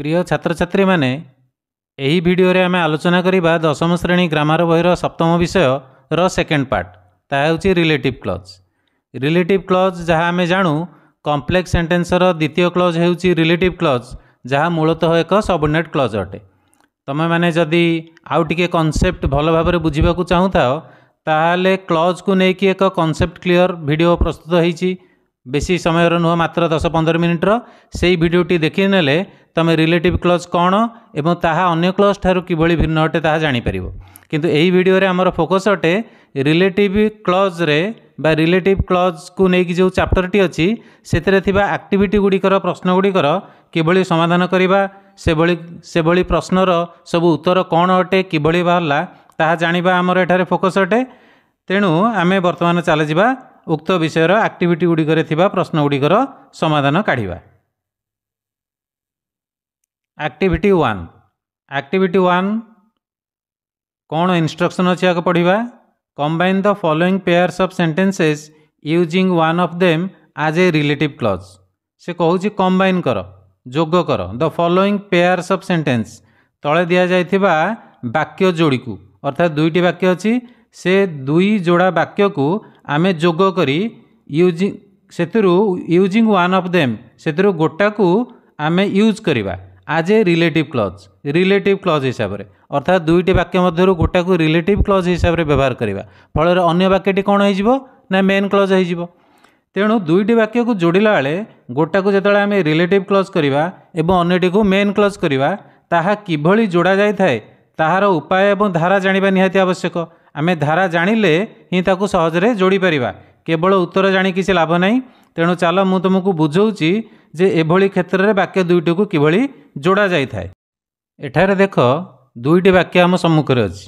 प्रिय छात्र छात्री मैंने भिडियो आम आलोचना करवा दशम श्रेणी ग्रामार बहर सप्तम विषय रेकेंड पार्ट ताकि रिलेट क्लज रिलेट क्लज जहाँ आम जानू कम्प्लेक्स सेन्टेन्सर द्वितीय क्लज हो रिलेट क्लज जहाँ मूलतः एक सबनेट क्लज अटे तुम मैंने जदि आउ टे कनसेप्ट भल भाव बुझाक चाहू था क्लज को लेकिन एक कनसेप्ट क्लीयर भिड प्रस्तुत होती ବେଶୀ ସମୟର ନୁହେଁ ମାତ୍ର ଦଶ ପନ୍ଦର ମିନିଟ୍ର ସେହି ଭିଡ଼ିଓଟି ଦେଖିନେଲେ ତୁମେ ରିଲେଟିଭ୍ କ୍ଲଜ୍ କ'ଣ ଏବଂ ତାହା ଅନ୍ୟ କ୍ଲଜ୍ ଠାରୁ କିଭଳି ଭିନ୍ନ ଅଟେ ତାହା ଜାଣିପାରିବ କିନ୍ତୁ ଏହି ଭିଡ଼ିଓରେ ଆମର ଫୋକସ୍ ଅଟେ ରିଲେଟିଭ୍ କ୍ଲଜ୍ରେ ବା ରିଲେଟିଭ୍ କ୍ଲଜ୍କୁ ନେଇକି ଯେଉଁ ଚାପ୍ଟରଟି ଅଛି ସେଥିରେ ଥିବା ଆକ୍ଟିଭିଟି ଗୁଡ଼ିକର ପ୍ରଶ୍ନ ଗୁଡ଼ିକର କିଭଳି ସମାଧାନ କରିବା ସେଭଳି ସେଭଳି ପ୍ରଶ୍ନର ସବୁ ଉତ୍ତର କ'ଣ ଅଟେ କିଭଳି ବାହାରିଲା ତାହା ଜାଣିବା ଆମର ଏଠାରେ ଫୋକସ୍ ଅଟେ ତେଣୁ ଆମେ ବର୍ତ୍ତମାନ ଚାଲିଯିବା ଉକ୍ତ ବିଷୟର ଆକ୍ଟିଭିଟି ଗୁଡ଼ିକରେ ଥିବା ପ୍ରଶ୍ନ ଗୁଡ଼ିକର ସମାଧାନ କାଢ଼ିବା ଆକ୍ଟିଭିଟି ୱାନ୍ ଆକ୍ଟିଭିଟି ୱାନ୍ କ'ଣ ଇନଷ୍ଟ୍ରକ୍ସନ୍ ଅଛି ଆଗ ପଢ଼ିବା combine the following pairs of sentences using one of them as a relative clause ସେ କହୁଛି କମ୍ବାଇନ୍ କର ଯୋଗ କର the following pairs of sentence ତଳେ ଦିଆଯାଇଥିବା ବାକ୍ୟ ଯୋଡ଼ିକୁ ଅର୍ଥାତ୍ ଦୁଇଟି ବାକ୍ୟ ଅଛି ସେ ଦୁଇ ଯୋଡ଼ା ବାକ୍ୟକୁ ଆମେ ଯୋଗ କରି ୟୁଜିଂ ସେଥିରୁ ୟୁଜିଂ ୱାନ୍ ଅଫ୍ ଦେମ୍ ସେଥିରୁ ଗୋଟାକୁ ଆମେ ୟୁଜ୍ କରିବା as a relative clause relative clause ହିସାବରେ ଅର୍ଥାତ୍ ଦୁଇଟି ବାକ୍ୟ ମଧ୍ୟରୁ ଗୋଟାକୁ ରିଲେଟିଭ୍ କ୍ଲଜ୍ ହିସାବରେ ବ୍ୟବହାର କରିବା ଫଳରେ ଅନ୍ୟ ବାକ୍ୟଟି କ'ଣ ହେଇଯିବ ନା ମେନ୍ କ୍ଲଜ୍ ହେଇଯିବ ତେଣୁ ଦୁଇଟି ବାକ୍ୟକୁ ଯୋଡ଼ିଲା ବେଳେ ଗୋଟାକୁ ଯେତେବେଳେ ଆମେ ରିଲେଟିଭ୍ କ୍ଲଜ୍ କରିବା ଏବଂ ଅନ୍ୟଟିକୁ ମେନ୍ କ୍ଲଜ୍ କରିବା ତାହା କିଭଳି ଯୋଡ଼ା ଯାଇଥାଏ ତାହାର ଉପାୟ ଏବଂ ଧାରା ଜାଣିବା ନିହାତି ଆବଶ୍ୟକ ଆମେ ଧାରା ଜାଣିଲେ ହିଁ ତାକୁ ସହଜରେ ଯୋଡ଼ିପାରିବା କେବଳ ଉତ୍ତର ଜାଣି କିଛି ଲାଭ ନାହିଁ ତେଣୁ ଚାଲ ମୁଁ ତୁମକୁ ବୁଝାଉଛି ଯେ ଏଭଳି କ୍ଷେତ୍ରରେ ବାକ୍ୟ ଦୁଇଟିକୁ କିଭଳି ଯୋଡ଼ା ଯାଇଥାଏ ଏଠାରେ ଦେଖ ଦୁଇଟି ବାକ୍ୟ ଆମ ସମ୍ମୁଖରେ ଅଛି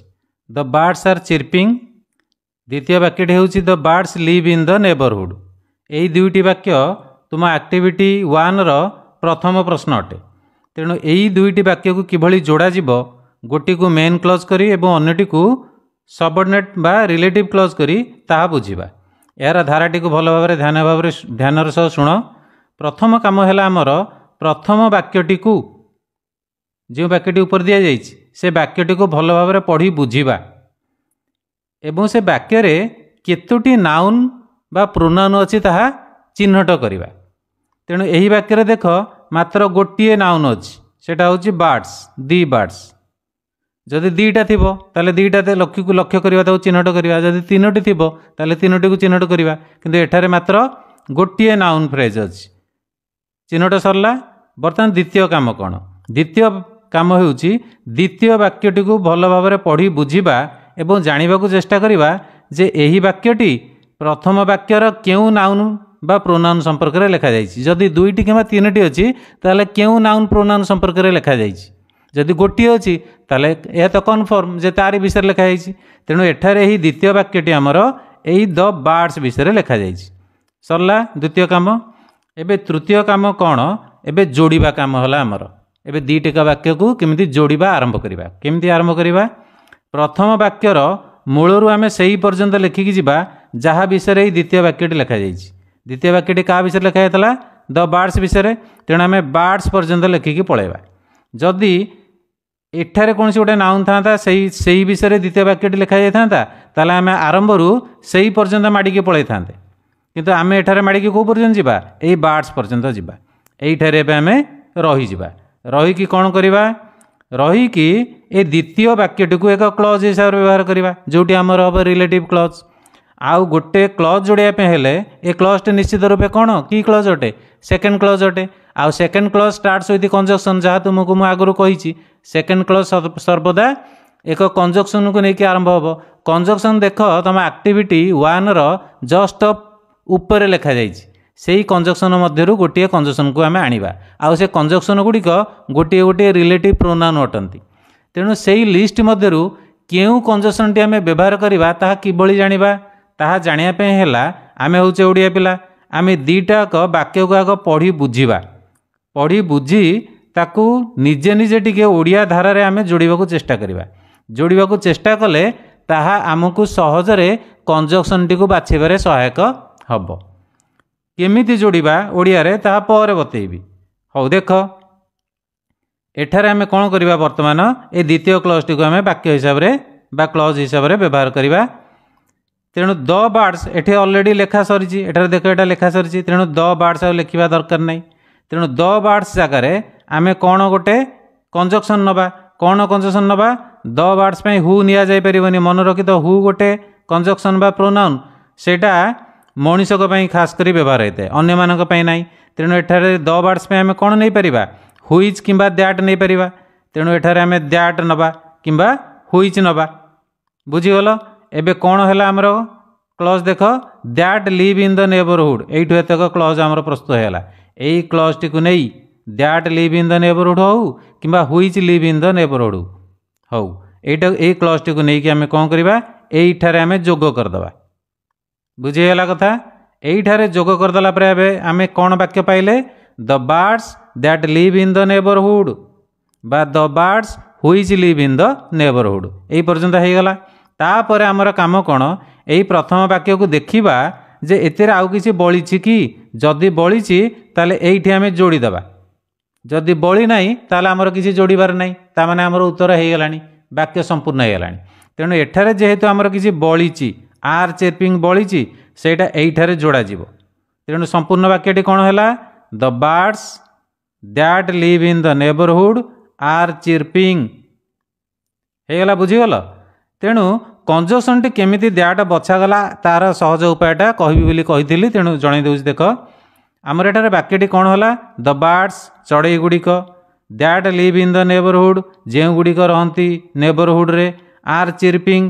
ଦ ବାର୍ଡ଼ସ୍ ଆର୍ ଚିର୍ପିଙ୍ଗ ଦ୍ୱିତୀୟ ବାକ୍ୟଟି ହେଉଛି the birds live in the neighbourhood ଏହି ଦୁଇଟି ବାକ୍ୟ ତୁମ ଆକ୍ଟିଭିଟି ୱାନ୍ର ପ୍ରଥମ ପ୍ରଶ୍ନ ଅଟେ ତେଣୁ ଏହି ଦୁଇଟି ବାକ୍ୟକୁ କିଭଳି ଯୋଡ଼ାଯିବ ଗୋଟିକୁ ମେନ୍ କ୍ଲୋଜ୍ କରି ଏବଂ ଅନ୍ୟଟିକୁ ସବର୍ଡିନେଟ୍ ବା ରିଲେଟିଭ୍ କ୍ଲଜ୍ କରି ତାହା ବୁଝିବା ଏହାର ଧାରାଟିକୁ ଭଲ ଭାବରେ ଧ୍ୟାନ ଭାବରେ ଧ୍ୟାନର ସହ ଶୁଣ ପ୍ରଥମ କାମ ହେଲା ଆମର ପ୍ରଥମ ବାକ୍ୟଟିକୁ ଯେଉଁ ବାକ୍ୟଟି ଉପରେ ଦିଆଯାଇଛି ସେ ବାକ୍ୟଟିକୁ ଭଲ ଭାବରେ ପଢ଼ି ବୁଝିବା ଏବଂ ସେ ବାକ୍ୟରେ କେତୋଟି ନାଉନ୍ ବା ପ୍ରୋନାଉନ୍ ଅଛି ତାହା ଚିହ୍ନଟ କରିବା ତେଣୁ ଏହି ବାକ୍ୟରେ ଦେଖ ମାତ୍ର ଗୋଟିଏ ନାଉନ୍ ଅଛି ସେଇଟା ହେଉଛି ବାର୍ଡ଼ସ୍ ଦି ବାର୍ଡ଼ସ୍ ଯଦି ଦୁଇଟା ଥିବ ତାହେଲେ ଦୁଇଟା ଲକ୍ଷ୍ୟକୁ ଲକ୍ଷ୍ୟ କରିବା ତାକୁ ଚିହ୍ନଟ କରିବା ଯଦି ତିନୋଟି ଥିବ ତାହେଲେ ତିନୋଟିକୁ ଚିହ୍ନଟ କରିବା କିନ୍ତୁ ଏଠାରେ ମାତ୍ର ଗୋଟିଏ ନାଉନ୍ ଫ୍ରେଜ୍ ଅଛି ଚିହ୍ନଟ ସରିଲା ବର୍ତ୍ତମାନ ଦ୍ୱିତୀୟ କାମ କ'ଣ ଦ୍ୱିତୀୟ କାମ ହେଉଛି ଦ୍ୱିତୀୟ ବାକ୍ୟଟିକୁ ଭଲ ଭାବରେ ପଢ଼ି ବୁଝିବା ଏବଂ ଜାଣିବାକୁ ଚେଷ୍ଟା କରିବା ଯେ ଏହି ବାକ୍ୟଟି ପ୍ରଥମ ବାକ୍ୟର କେଉଁ ନାଉନ୍ ବା ପ୍ରୋନାଉନ୍ ସମ୍ପର୍କରେ ଲେଖାଯାଇଛି ଯଦି ଦୁଇଟି କିମ୍ବା ତିନୋଟି ଅଛି ତାହେଲେ କେଉଁ ନାଉନ୍ ପ୍ରୋନାଉନ୍ ସମ୍ପର୍କରେ ଲେଖାଯାଇଛି ଯଦି ଗୋଟିଏ ଅଛି ତାହେଲେ ଏହା ତ କନଫର୍ମ ଯେ ତାରି ବିଷୟରେ ଲେଖାଯାଇଛି ତେଣୁ ଏଠାରେ ଏହି ଦ୍ୱିତୀୟ ବାକ୍ୟଟି ଆମର ଏହି ଦ ବାର୍ଡ଼ସ୍ ବିଷୟରେ ଲେଖାଯାଇଛି ସରିଲା ଦ୍ୱିତୀୟ କାମ ଏବେ ତୃତୀୟ କାମ କ'ଣ ଏବେ ଯୋଡ଼ିବା କାମ ହେଲା ଆମର ଏବେ ଦୁଇଟିକ ବାକ୍ୟକୁ କେମିତି ଯୋଡ଼ିବା ଆରମ୍ଭ କରିବା କେମିତି ଆରମ୍ଭ କରିବା ପ୍ରଥମ ବାକ୍ୟର ମୂଳରୁ ଆମେ ସେହି ପର୍ଯ୍ୟନ୍ତ ଲେଖିକି ଯିବା ଯାହା ବିଷୟରେ ଏହି ଦ୍ୱିତୀୟ ବାକ୍ୟଟି ଲେଖାଯାଇଛି ଦ୍ୱିତୀୟ ବାକ୍ୟଟି କାହା ବିଷୟରେ ଲେଖାଯାଇଥିଲା ଦ ବାର୍ଡ଼ସ୍ ବିଷୟରେ ତେଣୁ ଆମେ ବାର୍ଡ଼ସ୍ ପର୍ଯ୍ୟନ୍ତ ଲେଖିକି ପଳାଇବା ଯଦି ଏଠାରେ କୌଣସି ଗୋଟେ ନାଉନ୍ ଥାନ୍ତା ସେଇ ସେଇ ବିଷୟରେ ଦ୍ୱିତୀୟ ବାକ୍ୟଟି ଲେଖାଯାଇଥାନ୍ତା ତାହେଲେ ଆମେ ଆରମ୍ଭରୁ ସେଇ ପର୍ଯ୍ୟନ୍ତ ମାଡ଼ିକି ପଳାଇଥାନ୍ତେ କିନ୍ତୁ ଆମେ ଏଠାରେ ମାଡ଼ିକି କେଉଁ ପର୍ଯ୍ୟନ୍ତ ଯିବା ଏଇ ବାର୍ଡ଼ସ୍ ପର୍ଯ୍ୟନ୍ତ ଯିବା ଏଇଠାରେ ଏବେ ଆମେ ରହିଯିବା ରହିକି କ'ଣ କରିବା ରହିକି ଏ ଦ୍ୱିତୀୟ ବାକ୍ୟଟିକୁ ଏକ କ୍ଲଜ୍ ହିସାବରେ ବ୍ୟବହାର କରିବା ଯେଉଁଠି ଆମର ହେବ ରିଲେଟିଭ୍ କ୍ଲଜ୍ ଆଉ ଗୋଟେ କ୍ଲଜ୍ ଯୋଡ଼ିବା ପାଇଁ ହେଲେ ଏ କ୍ଲଜ୍ଟି ନିଶ୍ଚିତ ରୂପେ କ'ଣ କି କ୍ଲଜ୍ ଅଟେ ସେକେଣ୍ଡ କ୍ଲଜ୍ ଅଟେ ଆଉ second clause starts with conjunction ଯାହା ତୁମକୁ ମୁଁ ଆଗରୁ କହିଛି ସେକେଣ୍ଡ କ୍ଲଜ୍ ସର୍ବଦା ଏକ କଞ୍ଜକ୍ସନ୍କୁ ନେଇକି ଆରମ୍ଭ ହେବ କଞ୍ଜକ୍ସନ୍ ଦେଖ ତୁମ ଆକ୍ଟିଭିଟି ୱାନ୍ର ଜଷ୍ଟ ଉପରେ ଲେଖାଯାଇଛି ସେହି କଞ୍ଜକ୍ସନ୍ ମଧ୍ୟରୁ ଗୋଟିଏ କଞ୍ଜକ୍ସନ୍କୁ ଆମେ ଆଣିବା ଆଉ ସେ କଞ୍ଜକ୍ସନ୍ ଗୁଡ଼ିକ ଗୋଟିଏ ଗୋଟିଏ ରିଲେଟିଭ୍ ପ୍ରୋନାନ୍ ଅଟନ୍ତି ତେଣୁ ସେହି ଲିଷ୍ଟ ମଧ୍ୟରୁ କେଉଁ କଞ୍ଜକ୍ସନ୍ଟି ଆମେ ବ୍ୟବହାର କରିବା ତାହା କିଭଳି ଜାଣିବା ତାହା ଜାଣିବା ପାଇଁ ହେଲା ଆମେ ହେଉଛେ ଓଡ଼ିଆ ପିଲା ଆମେ ଦୁଇଟା ଯାକ ବାକ୍ୟକୁ ଆଗ ପଢ଼ି ବୁଝିବା ପଢ଼ି ବୁଝି ତାକୁ ନିଜେ ନିଜେ ଟିକେ ଓଡ଼ିଆ ଧାରାରେ ଆମେ ଯୋଡ଼ିବାକୁ ଚେଷ୍ଟା କରିବା ଯୋଡ଼ିବାକୁ ଚେଷ୍ଟା କଲେ ତାହା ଆମକୁ ସହଜରେ କଞ୍ଜକ୍ସନ୍ଟିକୁ ବାଛିବାରେ ସହାୟକ ହେବ କେମିତି ଯୋଡ଼ିବା ଓଡ଼ିଆରେ ତାହା ପରେ ବତେଇବି ହଉ ଦେଖ ଏଠାରେ ଆମେ କ'ଣ କରିବା ବର୍ତ୍ତମାନ ଏ ଦ୍ୱିତୀୟ କ୍ଲଜ୍ଟିକୁ ଆମେ ବାକ୍ୟ ହିସାବରେ ବା କ୍ଲଜ୍ ହିସାବରେ ବ୍ୟବହାର କରିବା ତେଣୁ ଦ ବାର୍ଡ଼ସ୍ ଏଠି ଅଲରେଡ଼ି ଲେଖା ସରିଛି ଏଠାରେ ଦେଖ ଏଇଟା ଲେଖା ସରିଛି ତେଣୁ ଦ ବାର୍ଡ଼ସ୍ ଆଉ ଲେଖିବା ଦରକାର ନାହିଁ ତେଣୁ ଦ ବାର୍ଡସ୍ ଜାଗାରେ ଆମେ କ'ଣ ଗୋଟେ କଞ୍ଜକ୍ସନ୍ ନେବା କ'ଣ କଞ୍ଜକ୍ସନ୍ ନେବା ଦ ବାର୍ଡସ୍ ପାଇଁ ହୁ ନିଆଯାଇପାରିବନି ମନେ ରଖିତ ହୁ ଗୋଟେ କଞ୍ଜକ୍ସନ୍ ବା ପ୍ରୋନାଉନ୍ ସେଇଟା ମଣିଷଙ୍କ ପାଇଁ ଖାସ୍ କରି ବ୍ୟବହାର ହୋଇଥାଏ ଅନ୍ୟମାନଙ୍କ ପାଇଁ ନାହିଁ ତେଣୁ ଏଠାରେ ଦ ବାର୍ଡସ୍ ପାଇଁ ଆମେ କ'ଣ ନେଇପାରିବା ହୁଇଜ୍ କିମ୍ବା ଦ୍ୟାଟ୍ ନେଇପାରିବା ତେଣୁ ଏଠାରେ ଆମେ ଦ୍ୟାଟ୍ ନେବା କିମ୍ବା ହୁଇଜ୍ ନେବା ବୁଝିଗଲ ଏବେ କ'ଣ ହେଲା ଆମର କ୍ଲଜ୍ ଦେଖ that live in the neighbourhood ଏଇଠୁ ଏତକ କ୍ଲଜ୍ ଆମର ପ୍ରସ୍ତୁତ ହେଲା ଏହି କ୍ଲଜ୍ଟିକୁ ନେଇ that live in the neighbourhood ହେଉ କିମ୍ବା ହୁଇଜ୍ ଲିଭ୍ ଇନ୍ ଦ ନେବରହୁଡ଼୍ ହେଉ ଏଇଟା ଏଇ କ୍ଲଜ୍ଟିକୁ ନେଇକି ଆମେ କ'ଣ କରିବା ଏଇଠାରେ ଆମେ ଯୋଗ କରିଦେବା ବୁଝିହେଲା କଥା ଏଇଠାରେ ଯୋଗ କରିଦେଲା ପରେ ଏବେ ଆମେ କ'ଣ ବାକ୍ୟ ପାଇଲେ the birds that live in the neighbourhood ବା the birds which live in the neighbourhood ଏଇ ପର୍ଯ୍ୟନ୍ତ ହୋଇଗଲା ତାପରେ ଆମର କାମ କ'ଣ ଏଇ ପ୍ରଥମ ବାକ୍ୟକୁ ଦେଖିବା ଯେ ଏଥିରେ ଆଉ କିଛି ବଳିଛି କି ଯଦି ବଳିଛି ତାହେଲେ ଏଇଠି ଆମେ ଯୋଡ଼ିଦେବା ଯଦି ବଳି ନାହିଁ ତାହେଲେ ଆମର କିଛି ଯୋଡ଼ିବାର ନାହିଁ ତା'ମାନେ ଆମର ଉତ୍ତର ହୋଇଗଲାଣି ବାକ୍ୟ ସମ୍ପୂର୍ଣ୍ଣ ହୋଇଗଲାଣି ତେଣୁ ଏଠାରେ ଯେହେତୁ ଆମର କିଛି ବଳିଛି ଆର୍ ଚେର୍ପିଂ ବଳିଛି ସେଇଟା ଏଇଠାରେ ଯୋଡ଼ାଯିବ ତେଣୁ ସମ୍ପୂର୍ଣ୍ଣ ବାକ୍ୟଟି କ'ଣ ହେଲା the birds that live in the neighbourhood are chirping ହେଇଗଲା ବୁଝିଗଲ ତେଣୁ କଞ୍ଜସନ୍ଟି କେମିତି ଦ୍ୟାଟ ବଛାଗଲା ତାର ସହଜ ଉପାୟଟା କହିବି ବୋଲି କହିଥିଲି ତେଣୁ ଜଣାଇ ଦେଉଛି ଦେଖ ଆମର ଏଠାରେ ବାକ୍ୟଟି କ'ଣ ହେଲା ଦ ବାର୍ଡ଼ସ୍ ଚଢ଼େଇ ଗୁଡ଼ିକ that live in the neighbourhood ଯେଉଁଗୁଡ଼ିକ ରହନ୍ତି ନେବରହୁଡ଼ରେ ଆର୍ ଚିର୍ପିଂ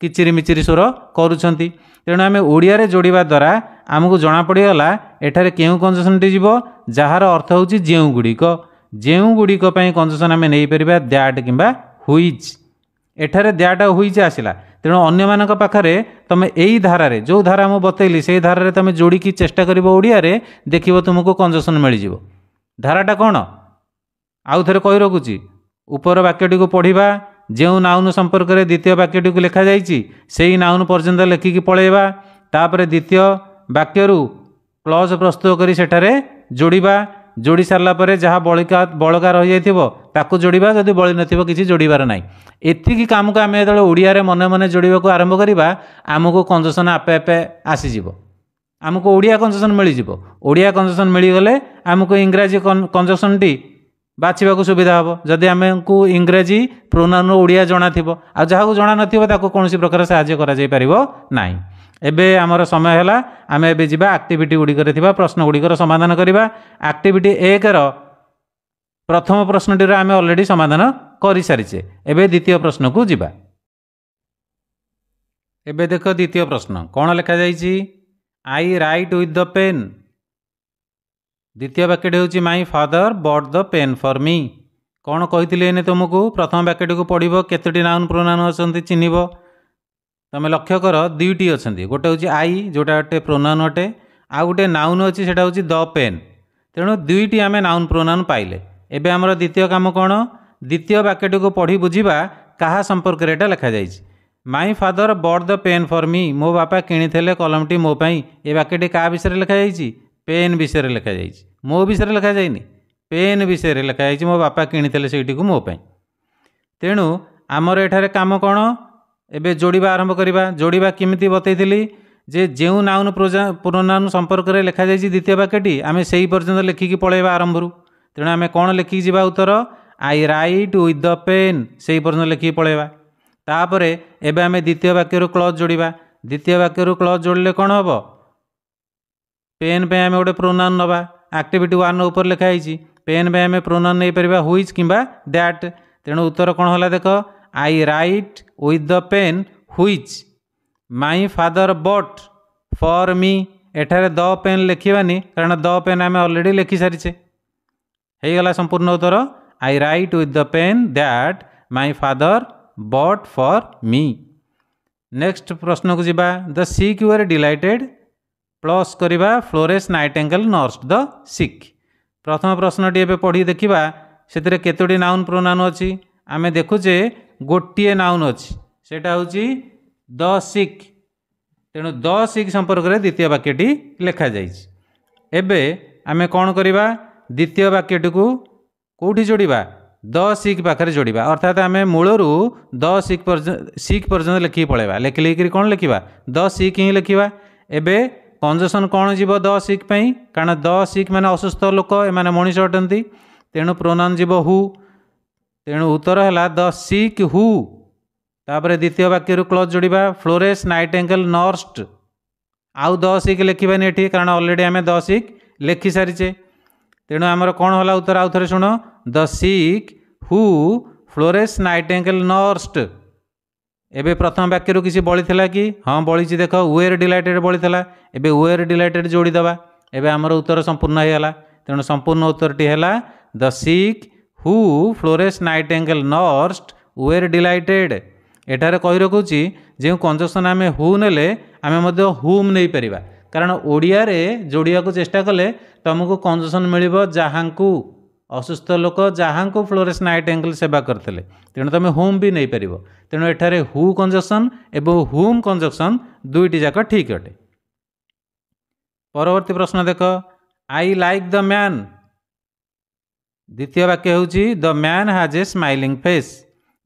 କି ଚିରିମିଚିରି ସ୍ୱର କରୁଛନ୍ତି ତେଣୁ ଆମେ ଓଡ଼ିଆରେ ଯୋଡ଼ିବା ଦ୍ୱାରା ଆମକୁ ଜଣାପଡ଼ିଗଲା ଏଠାରେ କେଉଁ କଞ୍ଜସନ୍ଟି ଯିବ ଯାହାର ଅର୍ଥ ହେଉଛି ଯେଉଁଗୁଡ଼ିକ ଯେଉଁଗୁଡ଼ିକ ପାଇଁ କଞ୍ଜସନ୍ ଆମେ ନେଇପାରିବା ଦ୍ୟାଟ କିମ୍ବା ହୁଇଜ୍ ଏଠାରେ ଦେୟାଟା ହୋଇଛି ଆସିଲା ତେଣୁ ଅନ୍ୟମାନଙ୍କ ପାଖରେ ତୁମେ ଏଇ ଧାରାରେ ଯେଉଁ ଧାରା ମୁଁ ବତେଇଲି ସେଇ ଧାରାରେ ତୁମେ ଯୋଡ଼ିକି ଚେଷ୍ଟା କରିବ ଓଡ଼ିଆରେ ଦେଖିବ ତୁମକୁ କଞ୍ଜେସନ୍ ମିଳିଯିବ ଧାରାଟା କ'ଣ ଆଉ ଥରେ କହି ରଖୁଛି ଉପର ବାକ୍ୟଟିକୁ ପଢ଼ିବା ଯେଉଁ ନାଉନ ସମ୍ପର୍କରେ ଦ୍ୱିତୀୟ ବାକ୍ୟଟିକୁ ଲେଖାଯାଇଛି ସେଇ ନାଉନ ପର୍ଯ୍ୟନ୍ତ ଲେଖିକି ପଳେଇବା ତାପରେ ଦ୍ୱିତୀୟ ବାକ୍ୟରୁ ପ୍ଲସ୍ ପ୍ରସ୍ତୁତ କରି ସେଠାରେ ଯୋଡ଼ିବା ଯୋଡ଼ି ସାରିଲା ପରେ ଯାହା ବଳିକା ବଳକା ରହିଯାଇଥିବ ତାକୁ ଯୋଡ଼ିବା ଯଦି ବଳି ନଥିବ କିଛି ଯୋଡ଼ିବାର ନାହିଁ ଏତିକି କାମକୁ ଆମେ ଯେତେବେଳେ ଓଡ଼ିଆରେ ମନେ ମନେ ଯୋଡ଼ିବାକୁ ଆରମ୍ଭ କରିବା ଆମକୁ କଞ୍ଜସନ୍ ଆପେ ଆପେ ଆସିଯିବ ଆମକୁ ଓଡ଼ିଆ କଞ୍ଜସନ୍ ମିଳିଯିବ ଓଡ଼ିଆ କଞ୍ଜସନ୍ ମିଳିଗଲେ ଆମକୁ ଇଂରାଜୀ କଞ୍ଜସନ୍ଟି ବାଛିବାକୁ ସୁବିଧା ହେବ ଯଦି ଆମକୁ ଇଂରାଜୀ ପ୍ରୋନାନ୍ ଓଡ଼ିଆ ଜଣାଥିବ ଆଉ ଯାହାକୁ ଜଣା ନଥିବ ତାକୁ କୌଣସି ପ୍ରକାର ସାହାଯ୍ୟ କରାଯାଇପାରିବ ନାହିଁ ଏବେ ଆମର ସମୟ ହେଲା ଆମେ ଏବେ ଯିବା ଆକ୍ଟିଭିଟି ଗୁଡ଼ିକରେ ଥିବା ପ୍ରଶ୍ନ ଗୁଡ଼ିକର ସମାଧାନ କରିବା ଆକ୍ଟିଭିଟି ଏକର ପ୍ରଥମ ପ୍ରଶ୍ନଟିର ଆମେ ଅଲରେଡ଼ି ସମାଧାନ କରିସାରିଛେ ଏବେ ଦ୍ୱିତୀୟ ପ୍ରଶ୍ନକୁ ଯିବା ଏବେ ଦେଖ ଦ୍ୱିତୀୟ ପ୍ରଶ୍ନ କ'ଣ ଲେଖାଯାଇଛି I write with the pen ଦ୍ୱିତୀୟ ବାକ୍ୟଟି ହେଉଛି my father bought the pen for me କ'ଣ କହିଥିଲି ଏଇନେ ତୁମକୁ ପ୍ରଥମ ବାକ୍ୟଟିକୁ ପଢ଼ିବ କେତୋଟି ନାଉନ୍ ପ୍ରୋନାଉନ୍ ଅଛନ୍ତି ଚିହ୍ନିବ তুমি লক্ষ্য কর দুইটি অনেক গোটে হচ্ছে আই যেটা গোটে প্রোনাউন অটে আউ গোটে নাউন অছি সেটা হচ্ছে দ পেন তেণু দুইটি আমি নাউন প্রোনাউন পাইলে এবে আমার দ্বিতীয় কাম কোণ দ্বিতীয় বাক্যটিকে পড়ি বুঝবা কাহা সম্পর্কের এটা লেখা যাই my father bought the pen for me মো বাপা কিনিলে কলমটি মো পাই এ বাক্যটি কাহা বিষয়ে লেখা যাই পেন বিষয়ে লেখা যাই মো বিষয়ে লেখা যায়নি পেন বিষয়ে লেখা যাই মো বাপা কিনিলে সেইটিকে মো পাই তেণু আমার এখানে কাম কোণ ଏବେ ଯୋଡ଼ିବା ଆରମ୍ଭ କରିବା ଯୋଡ଼ିବା କେମିତି ବତାଇଥିଲି ଯେ ଯେଉଁ ନାଉନ୍ ପ୍ରୋନାଉନ୍ ସମ୍ପର୍କରେ ଲେଖାଯାଇଛି ଦ୍ୱିତୀୟ ବାକ୍ୟଟି ଆମେ ସେଇ ପର୍ଯ୍ୟନ୍ତ ଲେଖିକି ପଳାଇବା ଆରମ୍ଭରୁ ତେଣୁ ଆମେ କ'ଣ ଲେଖିକି ଯିବା ଉତ୍ତର I write with the pen ସେଇ ପର୍ଯ୍ୟନ୍ତ ଲେଖିକି ପଳାଇବା ତାପରେ ଏବେ ଆମେ ଦ୍ୱିତୀୟ ବାକ୍ୟରୁ କ୍ଲଜ୍ ଯୋଡ଼ିବା ଦ୍ୱିତୀୟ ବାକ୍ୟରୁ କ୍ଲଜ୍ ଯୋଡ଼ିଲେ କ'ଣ ହେବ ପେନ୍ ପାଇଁ ଆମେ ଗୋଟେ ପ୍ରୋନାଉନ୍ ନେବା ଆକ୍ଟିଭିଟି ୱାନ୍ ଉପରେ ଲେଖା ହେଇଛି ପେନ୍ ପାଇଁ ଆମେ ପ୍ରୋନାଉନ୍ ନେଇପାରିବା ହୁଇଚ୍ କିମ୍ବା ଦ୍ୟାଟ୍ ତେଣୁ ଉତ୍ତର କ'ଣ ହେଲା ଦେଖ I write with the pen which my father bought for me ଏଠାରେ ଦ ପେନ୍ ଲେଖିବାନି କାରଣ ଦ ପେନ୍ ଆମେ ଅଲରେଡ଼ି ଲେଖିସାରିଛେ ହେଇଗଲା ସମ୍ପୂର୍ଣ୍ଣ ଉତ୍ତର I write with the pen that my father bought for me next ପ୍ରଶ୍ନକୁ ଯିବା the sick were delighted plus କରିବା Florence ନାଇଟେଙ୍ଗେଲ୍ nurse ଦ ସିକ୍ ପ୍ରଥମ ପ୍ରଶ୍ନଟି ଏବେ ପଢ଼ି ଦେଖିବା ସେଥିରେ କେତୋଟି ନାଉନ୍ ପ୍ରୋନାଉନ୍ ଅଛି ଆମେ ଦେଖୁଛେ ଗୋଟିଏ ନାଉନ୍ ଅଛି ସେଇଟା ହେଉଛି ଦ ଶିଖ୍ ତେଣୁ ଦ ଶିଖ୍ ସମ୍ପର୍କରେ ଦ୍ୱିତୀୟ ବାକ୍ୟଟି ଲେଖାଯାଇଛି ଏବେ ଆମେ କ'ଣ କରିବା ଦ୍ୱିତୀୟ ବାକ୍ୟଟିକୁ କେଉଁଠି ଯୋଡ଼ିବା ଦ ଶିଖ୍ ପାଖରେ ଯୋଡ଼ିବା ଅର୍ଥାତ୍ ଆମେ ମୂଳରୁ ଦ ଶିଖ୍ ପର୍ଯ୍ୟନ୍ତ ଶିଖ୍ ପର୍ଯ୍ୟନ୍ତ ଲେଖିକି ପଳାଇବା ଲେଖି ଲେଖିକିରି କ'ଣ ଲେଖିବା ଦ ଶିଖ୍ ହିଁ ଲେଖିବା ଏବେ କଞ୍ଜସନ୍ କ'ଣ ଯିବ ଦ ଶିଖ୍ ପାଇଁ କାରଣ ଦ ଶିଖ୍ ମାନେ ଅସୁସ୍ଥ ଲୋକ ଏମାନେ ମଣିଷ ଅଟନ୍ତି ତେଣୁ ପ୍ରୋନାଉନ୍ ଯିବ ହୁ ତେଣୁ ଉତ୍ତର ହେଲା ଦ ସିକ୍ ହୁ ତାପରେ ଦ୍ୱିତୀୟ ବାକ୍ୟରୁ କ୍ଲୋଜ୍ ଯୋଡ଼ିବା ଫ୍ଲୋରେସ୍ ନାଇଟେଙ୍ଗେଲ୍ ନର୍ଷ୍ଟ ଆଉ ଦ ସିକ୍ ଲେଖିବାନି ଏଠି କାରଣ ଅଲରେଡ଼ି ଆମେ ଦ ସିକ୍ ଲେଖିସାରିଛେ ତେଣୁ ଆମର କ'ଣ ହେଲା ଉତ୍ତର ଆଉ ଥରେ ଶୁଣ ଦ sick who Florence night Nightingale ନର୍ଷ୍ଟ ଏବେ ପ୍ରଥମ ବାକ୍ୟରୁ କିଛି ବଳିଥିଲା କି ହଁ ବଳିଛି ଦେଖ ୱେର୍ ଡିଲାଇଟେଡ଼୍ ବଳିଥିଲା ଏବେ ୱେର୍ ଡିଲାଇଟେଡ଼୍ ଯୋଡ଼ିଦେବା ଏବେ ଆମର ଉତ୍ତର ସମ୍ପୂର୍ଣ୍ଣ ହୋଇଗଲା ତେଣୁ ସମ୍ପୂର୍ଣ୍ଣ ଉତ୍ତରଟି ହେଲା the sick who Florence night Nightingale nursed were delighted ଏଠାରେ କହି ରଖୁଛି ଯେଉଁ କଞ୍ଜକ୍ସନ୍ ଆମେ ହୁ ନେଲେ ଆମେ ମଧ୍ୟ ହୁମ୍ ନେଇପାରିବା କାରଣ ଓଡ଼ିଆରେ ଯୋଡ଼ିବାକୁ ଚେଷ୍ଟା କଲେ ତୁମକୁ କଞ୍ଜକ୍ସନ୍ ମିଳିବ ଯାହାଙ୍କୁ ଅସୁସ୍ଥ ଲୋକ ଯାହାଙ୍କୁ ଫ୍ଲୋରେସ୍ ନାଇଟ୍ ନାଇଟେଙ୍ଗେଲ୍ ସେବା କରିଥିଲେ ତେଣୁ ତୁମେ ହୁମ୍ ବି ନେଇପାରିବ ତେଣୁ ଏଠାରେ ହୁ କଞ୍ଜକ୍ସନ୍ ଏବଂ ହୁମ୍ କଞ୍ଜକ୍ସନ୍ ଦୁଇଟି ଯାକ ଠିକ୍ ଅଟେ ପରବର୍ତ୍ତୀ ପ୍ରଶ୍ନ ଦେଖ ଆଇ ଲାଇକ୍ ଦ ମ୍ୟାନ୍ द्वितीय वाक्य हूँ द मैन हाज ए स्माइलींग फेस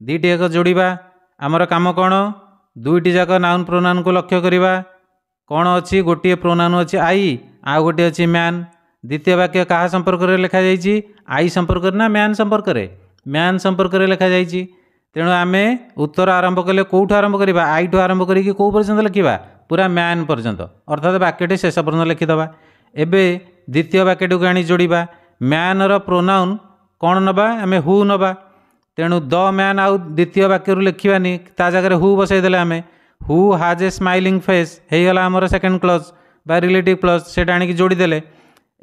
दुईटी एक जोड़ा आमर काम कौन दुईट जाक नाउन प्रोनाउन को लक्ष्य करवा कौन अच्छी गोटे प्रोनाउन अच्छी आई आउ गोटे अच्छी मैन द्वितीय वाक्य का संपर्क में लिखा जा आई संपर्क ना मैन संपर्क म्यान संपर्क में लिखा जा तेणु आम उत्तर आरंभ कले कौठ आरंभ कर आई ठू आरंभ करो पर्यटन लिखा पूरा म्यान पर्यटन अर्थात वाक्यटे शेष पर्यटन लिखिदा एवं द्वितीय वाक्यटी आनी जोड़ा ମ୍ୟାନ୍ର ପ୍ରୋନାଉନ୍ କ'ଣ ନେବା ଆମେ ହୁ ନେବା ତେଣୁ ଦ ମ୍ୟାନ୍ ଆଉ ଦ୍ୱିତୀୟ ବାକ୍ୟରୁ ଲେଖିବାନି ତା ଜାଗାରେ ହୁ ବସାଇଦେଲେ ଆମେ who has a smiling face ହେଇଗଲା ଆମର ସେକେଣ୍ଡ କ୍ଲଜ୍ ବା ରିଲେଟିଭ୍ କ୍ଲଜ୍ ସେଇଟା ଆଣିକି ଯୋଡ଼ିଦେଲେ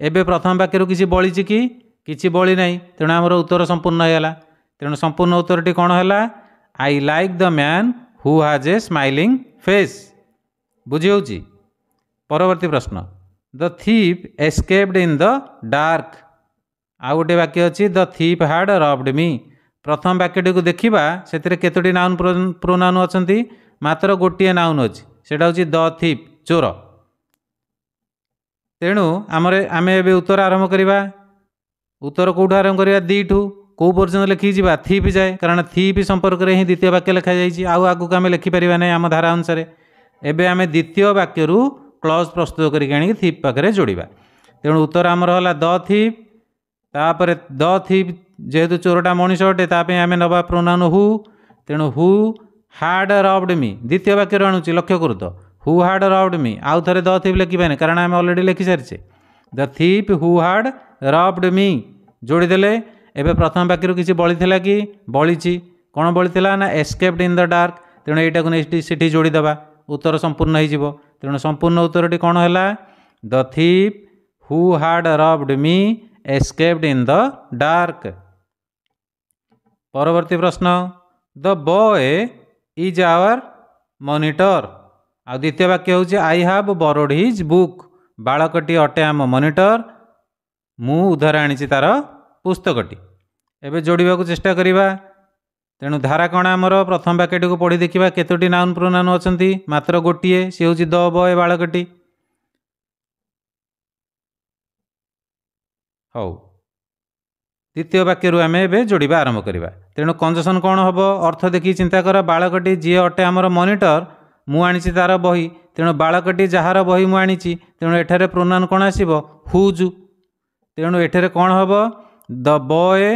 ଏବେ ପ୍ରଥମ ବାକ୍ୟରୁ କିଛି ବଳିଛି କି କିଛି ବଳି ନାହିଁ ତେଣୁ ଆମର ଉତ୍ତର ସମ୍ପୂର୍ଣ୍ଣ ହେଇଗଲା ତେଣୁ ସମ୍ପୂର୍ଣ୍ଣ ଉତ୍ତରଟି କ'ଣ ହେଲା I like the man who has a smiling face ବୁଝି ହେଉଛି ପରବର୍ତ୍ତୀ ପ୍ରଶ୍ନ the thief escaped in the dark ଆଉ ଗୋଟିଏ ବାକ୍ୟ ଅଛି ଦ ଥିପ୍ ହାର୍ଡ ରବ୍ଡ ମି ପ୍ରଥମ ବାକ୍ୟଟିକୁ ଦେଖିବା ସେଥିରେ କେତୋଟି ନାଉନ୍ ପ୍ରୋନାଉନ୍ ଅଛନ୍ତି ମାତ୍ର ଗୋଟିଏ ନାଉନ୍ ଅଛି ସେଇଟା ହେଉଛି ଦ ଥିପ୍ ଚୋର ତେଣୁ ଆମର ଆମେ ଏବେ ଉତ୍ତର ଆରମ୍ଭ କରିବା ଉତ୍ତର କେଉଁଠୁ ଆରମ୍ଭ କରିବା ଦୁଇଠୁ କେଉଁ ପର୍ଯ୍ୟନ୍ତ ଲେଖିକି ଯିବା ଥିପ୍ ଯାଏ କାରଣ ଥିପ୍ ସମ୍ପର୍କରେ ହିଁ ଦ୍ୱିତୀୟ ବାକ୍ୟ ଲେଖାଯାଇଛି ଆଉ ଆଗକୁ ଆମେ ଲେଖିପାରିବା ନାହିଁ ଆମ ଧାରା ଅନୁସାରେ ଏବେ ଆମେ ଦ୍ୱିତୀୟ ବାକ୍ୟରୁ କ୍ଲଜ୍ ପ୍ରସ୍ତୁତ କରିକି ଆଣିକି ଥିପ୍ ପାଖରେ ଯୋଡ଼ିବା ତେଣୁ ଉତ୍ତର ଆମର ହେଲା ଦ ଥିପ୍ ତାପରେ ଦ ଥିପ୍ ଯେହେତୁ ଚୋରଟା ମଣିଷ ଅଟେ ତା ପାଇଁ ଆମେ ନେବା ପ୍ରୋନାଉନ୍ ହୁ ତେଣୁ ହୁ ହାର୍ଡ଼ ରବ୍ଡ ମି ଦ୍ୱିତୀୟ ବାକ୍ୟରୁ ଆଣୁଛି ଲକ୍ଷ୍ୟ କରୁ ତ ହୁ ହାର୍ଡ଼ ରବ୍ଡ ମି ଆଉ ଥରେ ଦ ଥିପ୍ ଲେଖିବାନି କାରଣ ଆମେ ଅଲରେଡ଼ି ଲେଖିସାରିଛେ the thief who had robbed me ଯୋଡ଼ିଦେଲେ ଏବେ ପ୍ରଥମ ବାକ୍ୟରୁ କିଛି ବଳିଥିଲା କି ବଳିଛି କ'ଣ ବଳିଥିଲା ନା ଏସ୍କେପ୍ଡ ଇନ୍ ଦ ଡାର୍କ ତେଣୁ ଏଇଟାକୁ ନେଇ ସେଠି ଯୋଡ଼ିଦେବା ଉତ୍ତର ସମ୍ପୂର୍ଣ୍ଣ ହେଇଯିବ ତେଣୁ ସମ୍ପୂର୍ଣ୍ଣ ଉତ୍ତରଟି କ'ଣ ହେଲା ଦ ଥିପ୍ ହୁ ହାର୍ଡ଼ ରବ୍ଡ ମି एस्केप्ड इन द डार्क परवर्ती प्रश्न the boy is our monitor आ द्वितीय वाक्य हूँ I have borrowed his book बाड़कटी अटे आम मनिटर मुधार आनी तार पुस्तकटी एवं जोड़ा चेष्टा करवा तेणु धारा कण आमर प्रथम वाक्यटी को पढ़ी देखा केतोटी नाउन प्रोनाउन अच्छा मात्र गोटे सी हूँ द बय बाड़कटी ହଉ ଦ୍ୱିତୀୟ ବାକ୍ୟରୁ ଆମେ ଏବେ ଯୋଡ଼ିବା ଆରମ୍ଭ କରିବା ତେଣୁ କଞ୍ଜସନ୍ କ'ଣ ହେବ ଅର୍ଥ ଦେଖିକି ଚିନ୍ତା କର ବାଳକଟି ଯିଏ ଅଟେ ଆମର ମନିଟର ମୁଁ ଆଣିଛି ତାର ବହି ତେଣୁ ବାଳକଟି ଯାହାର ବହି ମୁଁ ଆଣିଛି ତେଣୁ ଏଠାରେ ପ୍ରୋନାନ୍ କ'ଣ ଆସିବ ହୁଜ୍ ତେଣୁ ଏଠାରେ କ'ଣ ହେବ the boy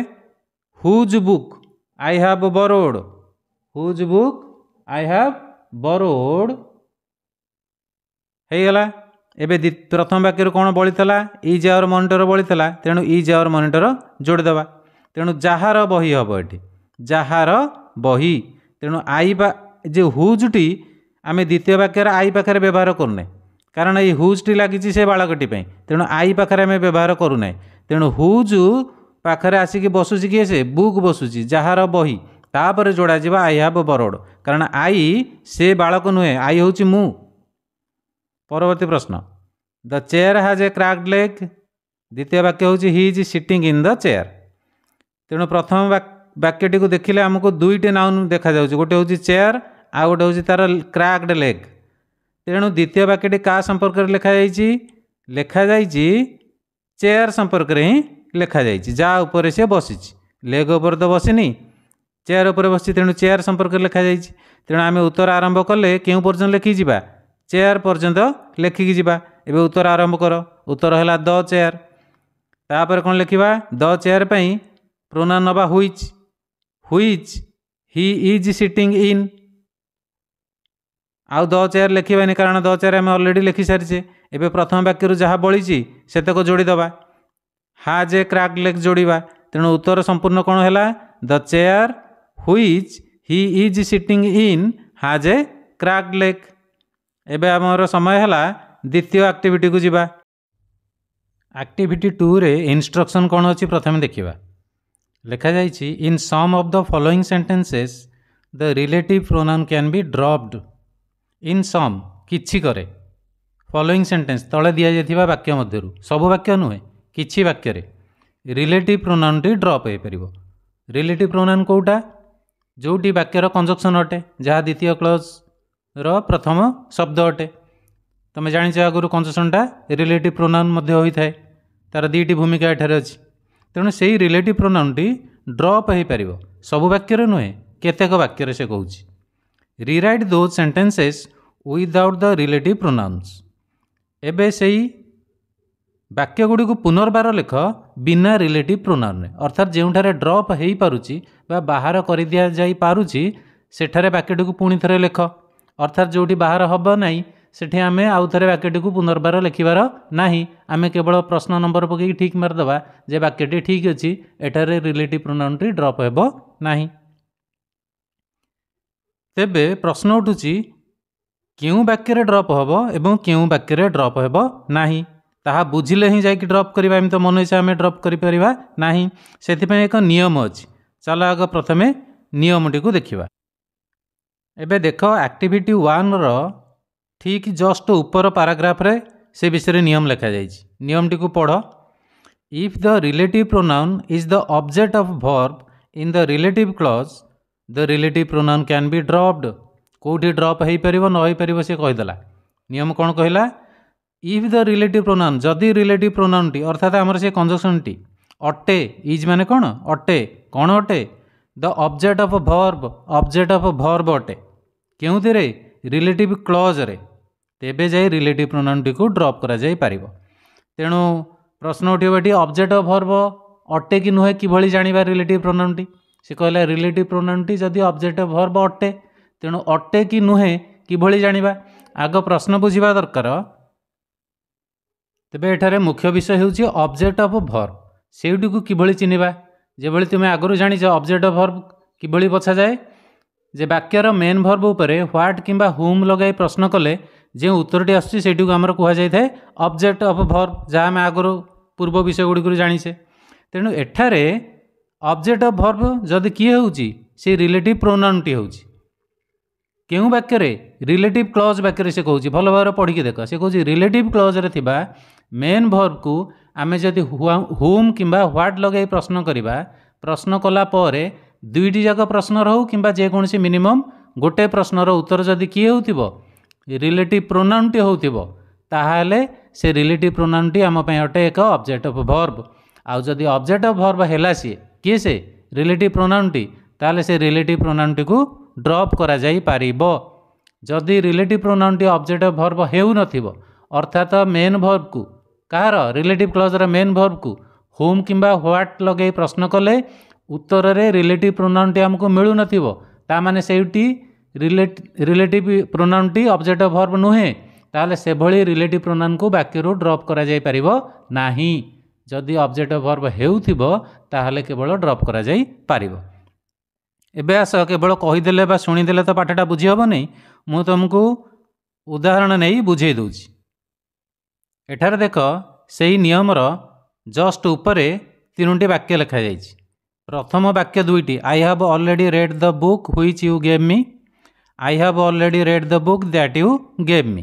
whose book I have borrowed whose book I have borrowed ହେଇଗଲା এবে প্রথম বাক্যରୁ କ'ଣ ବଳିଥିଲା ଇଜ୍ ଆୱାର ମନିଟର ବଳିଥିଲା ତେଣୁ ଇଜ୍ ଆୱାର ମନିଟର ଯୋଡ଼ିଦେବା ତେଣୁ ଯାହାର ବହି ହେବ ଏଠି ଯାହାର ବହି ତେଣୁ ଆଇ ବା ଯେ ହୁଜ୍ଟି ଆମେ ଦ୍ୱିତୀୟ ବାକ୍ୟରେ ଆଇ ପାଖରେ ବ୍ୟବହାର କରୁନେ କାରଣ ଏଇ ହୁଜ୍ଟି ଲାଗିଛି ସେ ବାଳକଟି ପାଇଁ ତେଣୁ ଆଇ ପାଖରେ ଆମେ ବ୍ୟବହାର କରୁନାହିଁ ତେଣୁ ହୁଜ୍ ପାଖରେ ଆସିକି ବସୁଛି କିଏ ସେ ବୁକ୍ ବସୁଛି ଯାହାର ବହି ତାପରେ ଯୋଡ଼ାଯିବ ଆଇ ହାଭ୍ ବରୋଡ଼ କାରଣ ଆଇ ସେ ବାଳକ ନୁହେଁ ଆଇ ହେଉଛି ମୁଁ ପରବର୍ତ୍ତୀ ପ୍ରଶ୍ନ द चेयर हाज ए क्राक्ड लेग द्वितीय वाक्य हूँ he's sitting in the chair तेणु प्रथम वाक्यटी को देखने आमको दुईट नाउन देखा जा गोटे हूँ चेयर आ गोटे हूँ तार क्राक्ड लेग तेणु द्वितीय वाक्यटी का संपर्क लिखाई लिखा जा चेयर संपर्क हिं लिखा जा बसी लेग उपर तो बस नहीं चेयर उपर बस तेणु चेयर संपर्क लिखा जाणु आम उत्तर आरंभ कले क्यों पर्यटन लेखि जा चेयर पर्यटन लेखिकी जा ଏବେ ଉତ୍ତର ଆରମ୍ଭ କର ଉତ୍ତର ହେଲା ଦ ଚେୟାର ତାପରେ କ'ଣ ଲେଖିବା ଦ ଚେୟାର ପାଇଁ ପ୍ରୋନା ନେବା which which he is sitting in ଆଉ ଦ ଚେୟାର ଲେଖିବାନି କାରଣ ଦ ଚେୟାର ଆମେ ଅଲରେଡ଼ି ଲେଖିସାରିଛେ ଏବେ ପ୍ରଥମ ବାକ୍ୟରୁ ଯାହା ବଳିଛି ସେତକ ଯୋଡ଼ିଦେବା ହାଜ୍ ଏ କ୍ରାକ୍ ଲେଗ୍ ଯୋଡ଼ିବା ତେଣୁ ଉତ୍ତର ସମ୍ପୂର୍ଣ୍ଣ କ'ଣ ହେଲା the chair which he is sitting in has a crack lake এবে আমার সময় হলা ଦ୍ୱିତୀୟ ଆକ୍ଟିଭିଟିକୁ ଯିବା ଆକ୍ଟିଭିଟି ଟୁରେ ଇନଷ୍ଟ୍ରକ୍ସନ୍ କ'ଣ ଅଛି ପ୍ରଥମେ ଦେଖିବା ଲେଖାଯାଇଛି in some of the following sentences the relative pronoun can be dropped in some କିଛି କରେ ଫଲୋଇଂ ସେଣ୍ଟେନ୍ସ ତଳେ ଦିଆଯାଇଥିବା ବାକ୍ୟ ମଧ୍ୟରୁ ସବୁ ବାକ୍ୟ ନୁହେଁ କିଛି ବାକ୍ୟରେ ରିଲେଟିଭ୍ ପ୍ରୋନାଉନ୍ଟି ଡ୍ରପ୍ ହୋଇପାରିବ ରିଲେଟିଭ୍ ପ୍ରୋନାଉନ୍ କେଉଁଟା ଯେଉଁଟି ବାକ୍ୟର କଞ୍ଜକ୍ସନ୍ ଅଟେ ଯାହା ଦ୍ୱିତୀୟ କ୍ଲଜ୍ର ପ୍ରଥମ ଶବ୍ଦ ଅଟେ ତମେ ଜାଣିଛ ଆଗରୁ କଞ୍ଜସନଟା ରିଲେଟିଭ୍ ପ୍ରୋନାଉନ୍ ମଧ୍ୟ ହୋଇଥାଏ ତା'ର ଦୁଇଟି ଭୂମିକା ଏଠାରେ ଅଛି ତେଣୁ ସେହି ରିଲେଟିଭ୍ ପ୍ରୋନାଉନ୍ଟି ଡ୍ରପ୍ ହୋଇପାରିବ ସବୁ ବାକ୍ୟରେ ନୁହେଁ କେତେକ ବାକ୍ୟରେ ସେ କହୁଛି rewrite those sentences without the relative pronouns ଏବେ ସେହି ବାକ୍ୟଗୁଡ଼ିକୁ ପୁନର୍ବାର ଲେଖ ବିନା ରିଲେଟିଭ୍ ପ୍ରୋନାଉନ୍ରେ ଅର୍ଥାତ୍ ଯେଉଁଠାରେ ଡ୍ରପ୍ ହୋଇପାରୁଛି ବା ବାହାର କରିଦିଆଯାଇପାରୁଛି ସେଠାରେ ବାକ୍ୟଟିକୁ ପୁଣି ଥରେ ଲେଖ ଅର୍ଥାତ୍ ଯେଉଁଠି ବାହାର ହେବ ନାହିଁ ସେଠି ଆମେ ଆଉ ଥରେ ବାକ୍ୟଟିକୁ ପୁନର୍ବାର ଲେଖିବାର ନାହିଁ ଆମେ କେବଳ ପ୍ରଶ୍ନ ନମ୍ବର ପକାଇକି ଠିକ୍ ମାରିଦେବା ଯେ ବାକ୍ୟଟି ଠିକ୍ ଅଛି ଏଠାରେ ରିଲେଟିଭ୍ ପ୍ରୋନାଉନ୍ଟି ଡ୍ରପ୍ ହେବ ନାହିଁ ତେବେ ପ୍ରଶ୍ନ ଉଠୁଛି କେଉଁ ବାକ୍ୟରେ ଡ୍ରପ୍ ହେବ ଏବଂ କେଉଁ ବାକ୍ୟରେ ଡ୍ରପ୍ ହେବ ନାହିଁ ତାହା ବୁଝିଲେ ହିଁ ଯାଇକି ଡ୍ରପ୍ କରିବା ଏମିତି ମନ ଇଚ୍ଛା ଆମେ ଡ୍ରପ୍ କରିପାରିବା ନାହିଁ ସେଥିପାଇଁ ଏକ ନିୟମ ଅଛି ଚାଲ ଆଗ ପ୍ରଥମେ ନିୟମଟିକୁ ଦେଖିବା ଏବେ ଦେଖ ଆକ୍ଟିଭିଟି ୱାନ୍ର ঠিক জস্ট উপর প্যারাগ্রাফে সে বিষয়ে নিয়ম লেখা যাই নিয়মটি পড় if the relative pronoun is the object of verb in the relative clause the relative pronoun can be dropped କେଉଁଠି ଡ୍ରପ୍ ହୋଇପାରିବ ନ ହୋଇପାରିବ ସେ କହିଦେଲା ନିୟମ କ'ଣ କହିଲା ଇଫ୍ ଦ ରିଲେଟିଭ୍ ପ୍ରୋନାଉନ୍ ଯଦି ରିଲେଟିଭ୍ ପ୍ରୋନାଉନ୍ଟି ଅର୍ଥାତ୍ ଆମର ସେ କଞ୍ଜକ୍ସନ୍ଟି ଅଟେ ଇଜ୍ ମାନେ କ'ଣ ଅଟେ କ'ଣ ଅଟେ the object of verb object of verb ଅଟେ କେଉଁଥିରେ ରିଲେଟିଭ୍ କ୍ଲଜ୍ରେ ତେବେ ଯାଇ ରିଲେଟିଭ୍ ପ୍ରୋନାଉନ୍ଟିକୁ ଡ୍ରପ୍ କରାଯାଇପାରିବ ତେଣୁ ପ୍ରଶ୍ନ ଉଠିବ ଏଠି ଅବଜେକ୍ଟ ଅଫ୍ ଭର୍ବ ଅଟେ କି ନୁହେଁ କିଭଳି ଜାଣିବା ରିଲେଟିଭ୍ ପ୍ରୋନାଉନ୍ଟି ସେ କହିଲା ରିଲେଟିଭ୍ ପ୍ରୋନାଉନ୍ଟି ଯଦି ଅବଜେକ୍ଟ ଅଫ୍ ଭର୍ବ ଅଟେ ତେଣୁ ଅଟେ କି ନୁହେଁ କିଭଳି ଜାଣିବା ଆଗ ପ୍ରଶ୍ନ ବୁଝିବା ଦରକାର ତେବେ ଏଠାରେ ମୁଖ୍ୟ ବିଷୟ ହେଉଛି ଅବଜେକ୍ଟ ଅଫ୍ ଭର୍ବ ସେଇଟିକୁ କିଭଳି ଚିହ୍ନିବା ଯେଭଳି ତୁମେ ଆଗରୁ ଜାଣିଛ ଅବଜେକ୍ଟ ଅଫ୍ ଭର୍ବ କିଭଳି ବଛାଯାଏ ଯେ ବାକ୍ୟର ମେନ୍ ଭର୍ବ ଉପରେ ହ୍ୱାଟ୍ କିମ୍ବା ହୁମ୍ ଲଗାଇ ପ୍ରଶ୍ନ କଲେ ଯେଉଁ ଉତ୍ତରଟି ଆସୁଛି ସେଇଠିକୁ ଆମର କୁହାଯାଇଥାଏ ଅବଜେକ୍ଟ ଅଫ୍ ଭର୍ବ ଯାହା ଆମେ ଆଗରୁ ପୂର୍ବ ବିଷୟ ଗୁଡ଼ିକରୁ ଜାଣିଛେ ତେଣୁ ଏଠାରେ ଅବଜେକ୍ଟ ଅଫ୍ ଭର୍ବ ଯଦି କିଏ ହେଉଛି ସେ ରିଲେଟିଭ୍ ପ୍ରୋନାଉନ୍ଟି ହେଉଛି କେଉଁ ବାକ୍ୟରେ ରିଲେଟିଭ୍ କ୍ଲଜ୍ ବାକ୍ୟରେ ସେ କହୁଛି ଭଲ ଭାବରେ ପଢ଼ିକି ଦେଖ ସେ କହୁଛି ରିଲେଟିଭ୍ କ୍ଲଜ୍ରେ ଥିବା ମେନ୍ ଭର୍ବକୁ ଆମେ ଯଦି ହୁମ୍ କିମ୍ବା ହ୍ୱାଟ୍ ଲଗାଇ ପ୍ରଶ୍ନ କରିବା ପ୍ରଶ୍ନ କଲା ପରେ ଦୁଇଟି ଯାକ ପ୍ରଶ୍ନର ହେଉ କିମ୍ବା ଯେକୌଣସି ମିନିମମ୍ ଗୋଟେ ପ୍ରଶ୍ନର ଉତ୍ତର ଯଦି କିଏ ହେଉଥିବ ରିଲେଟିଭ୍ ପ୍ରୋନାଉନ୍ଟି ହେଉଥିବ ତାହେଲେ ସେ ରିଲେଟିଭ୍ ପ୍ରୋନାଉନ୍ଟି ଆମ ପାଇଁ ଅଟେ ଏକ ଅବଜେକ୍ଟ ଅଫ୍ ଭର୍ବ ଆଉ ଯଦି ଅବଜେକ୍ଟ ଅଫ୍ ଭର୍ବ ହେଲା ସିଏ କିଏ ସେ ରିଲେଟିଭ୍ ପ୍ରୋନାଉନ୍ଟି ତାହେଲେ ସେ ରିଲେଟିଭ୍ ପ୍ରୋନାଉନ୍ଟିକୁ ଡ୍ରପ୍ କରାଯାଇପାରିବ ଯଦି ରିଲେଟିଭ୍ ପ୍ରୋନାଉନ୍ଟି ଅବଜେକ୍ଟ ଅଫ୍ ଭର୍ବ ହେଉନଥିବ ଅର୍ଥାତ ମେନ୍ ଭର୍ବକୁ କାହାର ରିଲେଟିଭ୍ କ୍ଲଜ୍ର ମେନ୍ ଭର୍ବକୁ ହୁମ୍ କିମ୍ବା ହ୍ୱାଟ୍ ଲଗାଇ ପ୍ରଶ୍ନ କଲେ ଉତ୍ତରରେ ରିଲେଟିଭ୍ ପ୍ରୋନାଉନ୍ଟି ଆମକୁ ମିଳୁନଥିବ ତା'ମାନେ ସେଇଠି ରିଲେଟ୍ ରିଲେଟିଭ୍ ପ୍ରୋନାଉନ୍ଟି ଅବଜେକ୍ଟ ଭର୍ବ ନୁହେଁ ତାହେଲେ ସେଭଳି ରିଲେଟିଭ୍ ପ୍ରୋନାଉନ୍କୁ ବାକ୍ୟରୁ ଡ୍ରପ୍ କରାଯାଇପାରିବ ନାହିଁ ଯଦି ଅବଜେକ୍ଟ ଭର୍ବ ହେଉଥିବ ତାହେଲେ କେବଳ ଡ୍ରପ୍ କରାଯାଇପାରିବ ଏବେ ଆସ କେବଳ କହିଦେଲେ ବା ଶୁଣିଦେଲେ ତ ପାଠଟା ବୁଝି ହେବନି ମୁଁ ତୁମକୁ ଉଦାହରଣ ନେଇ ବୁଝେଇ ଦେଉଛି ଏଠାରେ ଦେଖ ସେଇ ନିୟମର ଜଷ୍ଟ ଉପରେ ତିନୋଟି ବାକ୍ୟ ଲେଖାଯାଇଛି ପ୍ରଥମ ବାକ୍ୟ ଦୁଇଟି I have already read the book which you gave me I have already read the book that you gave me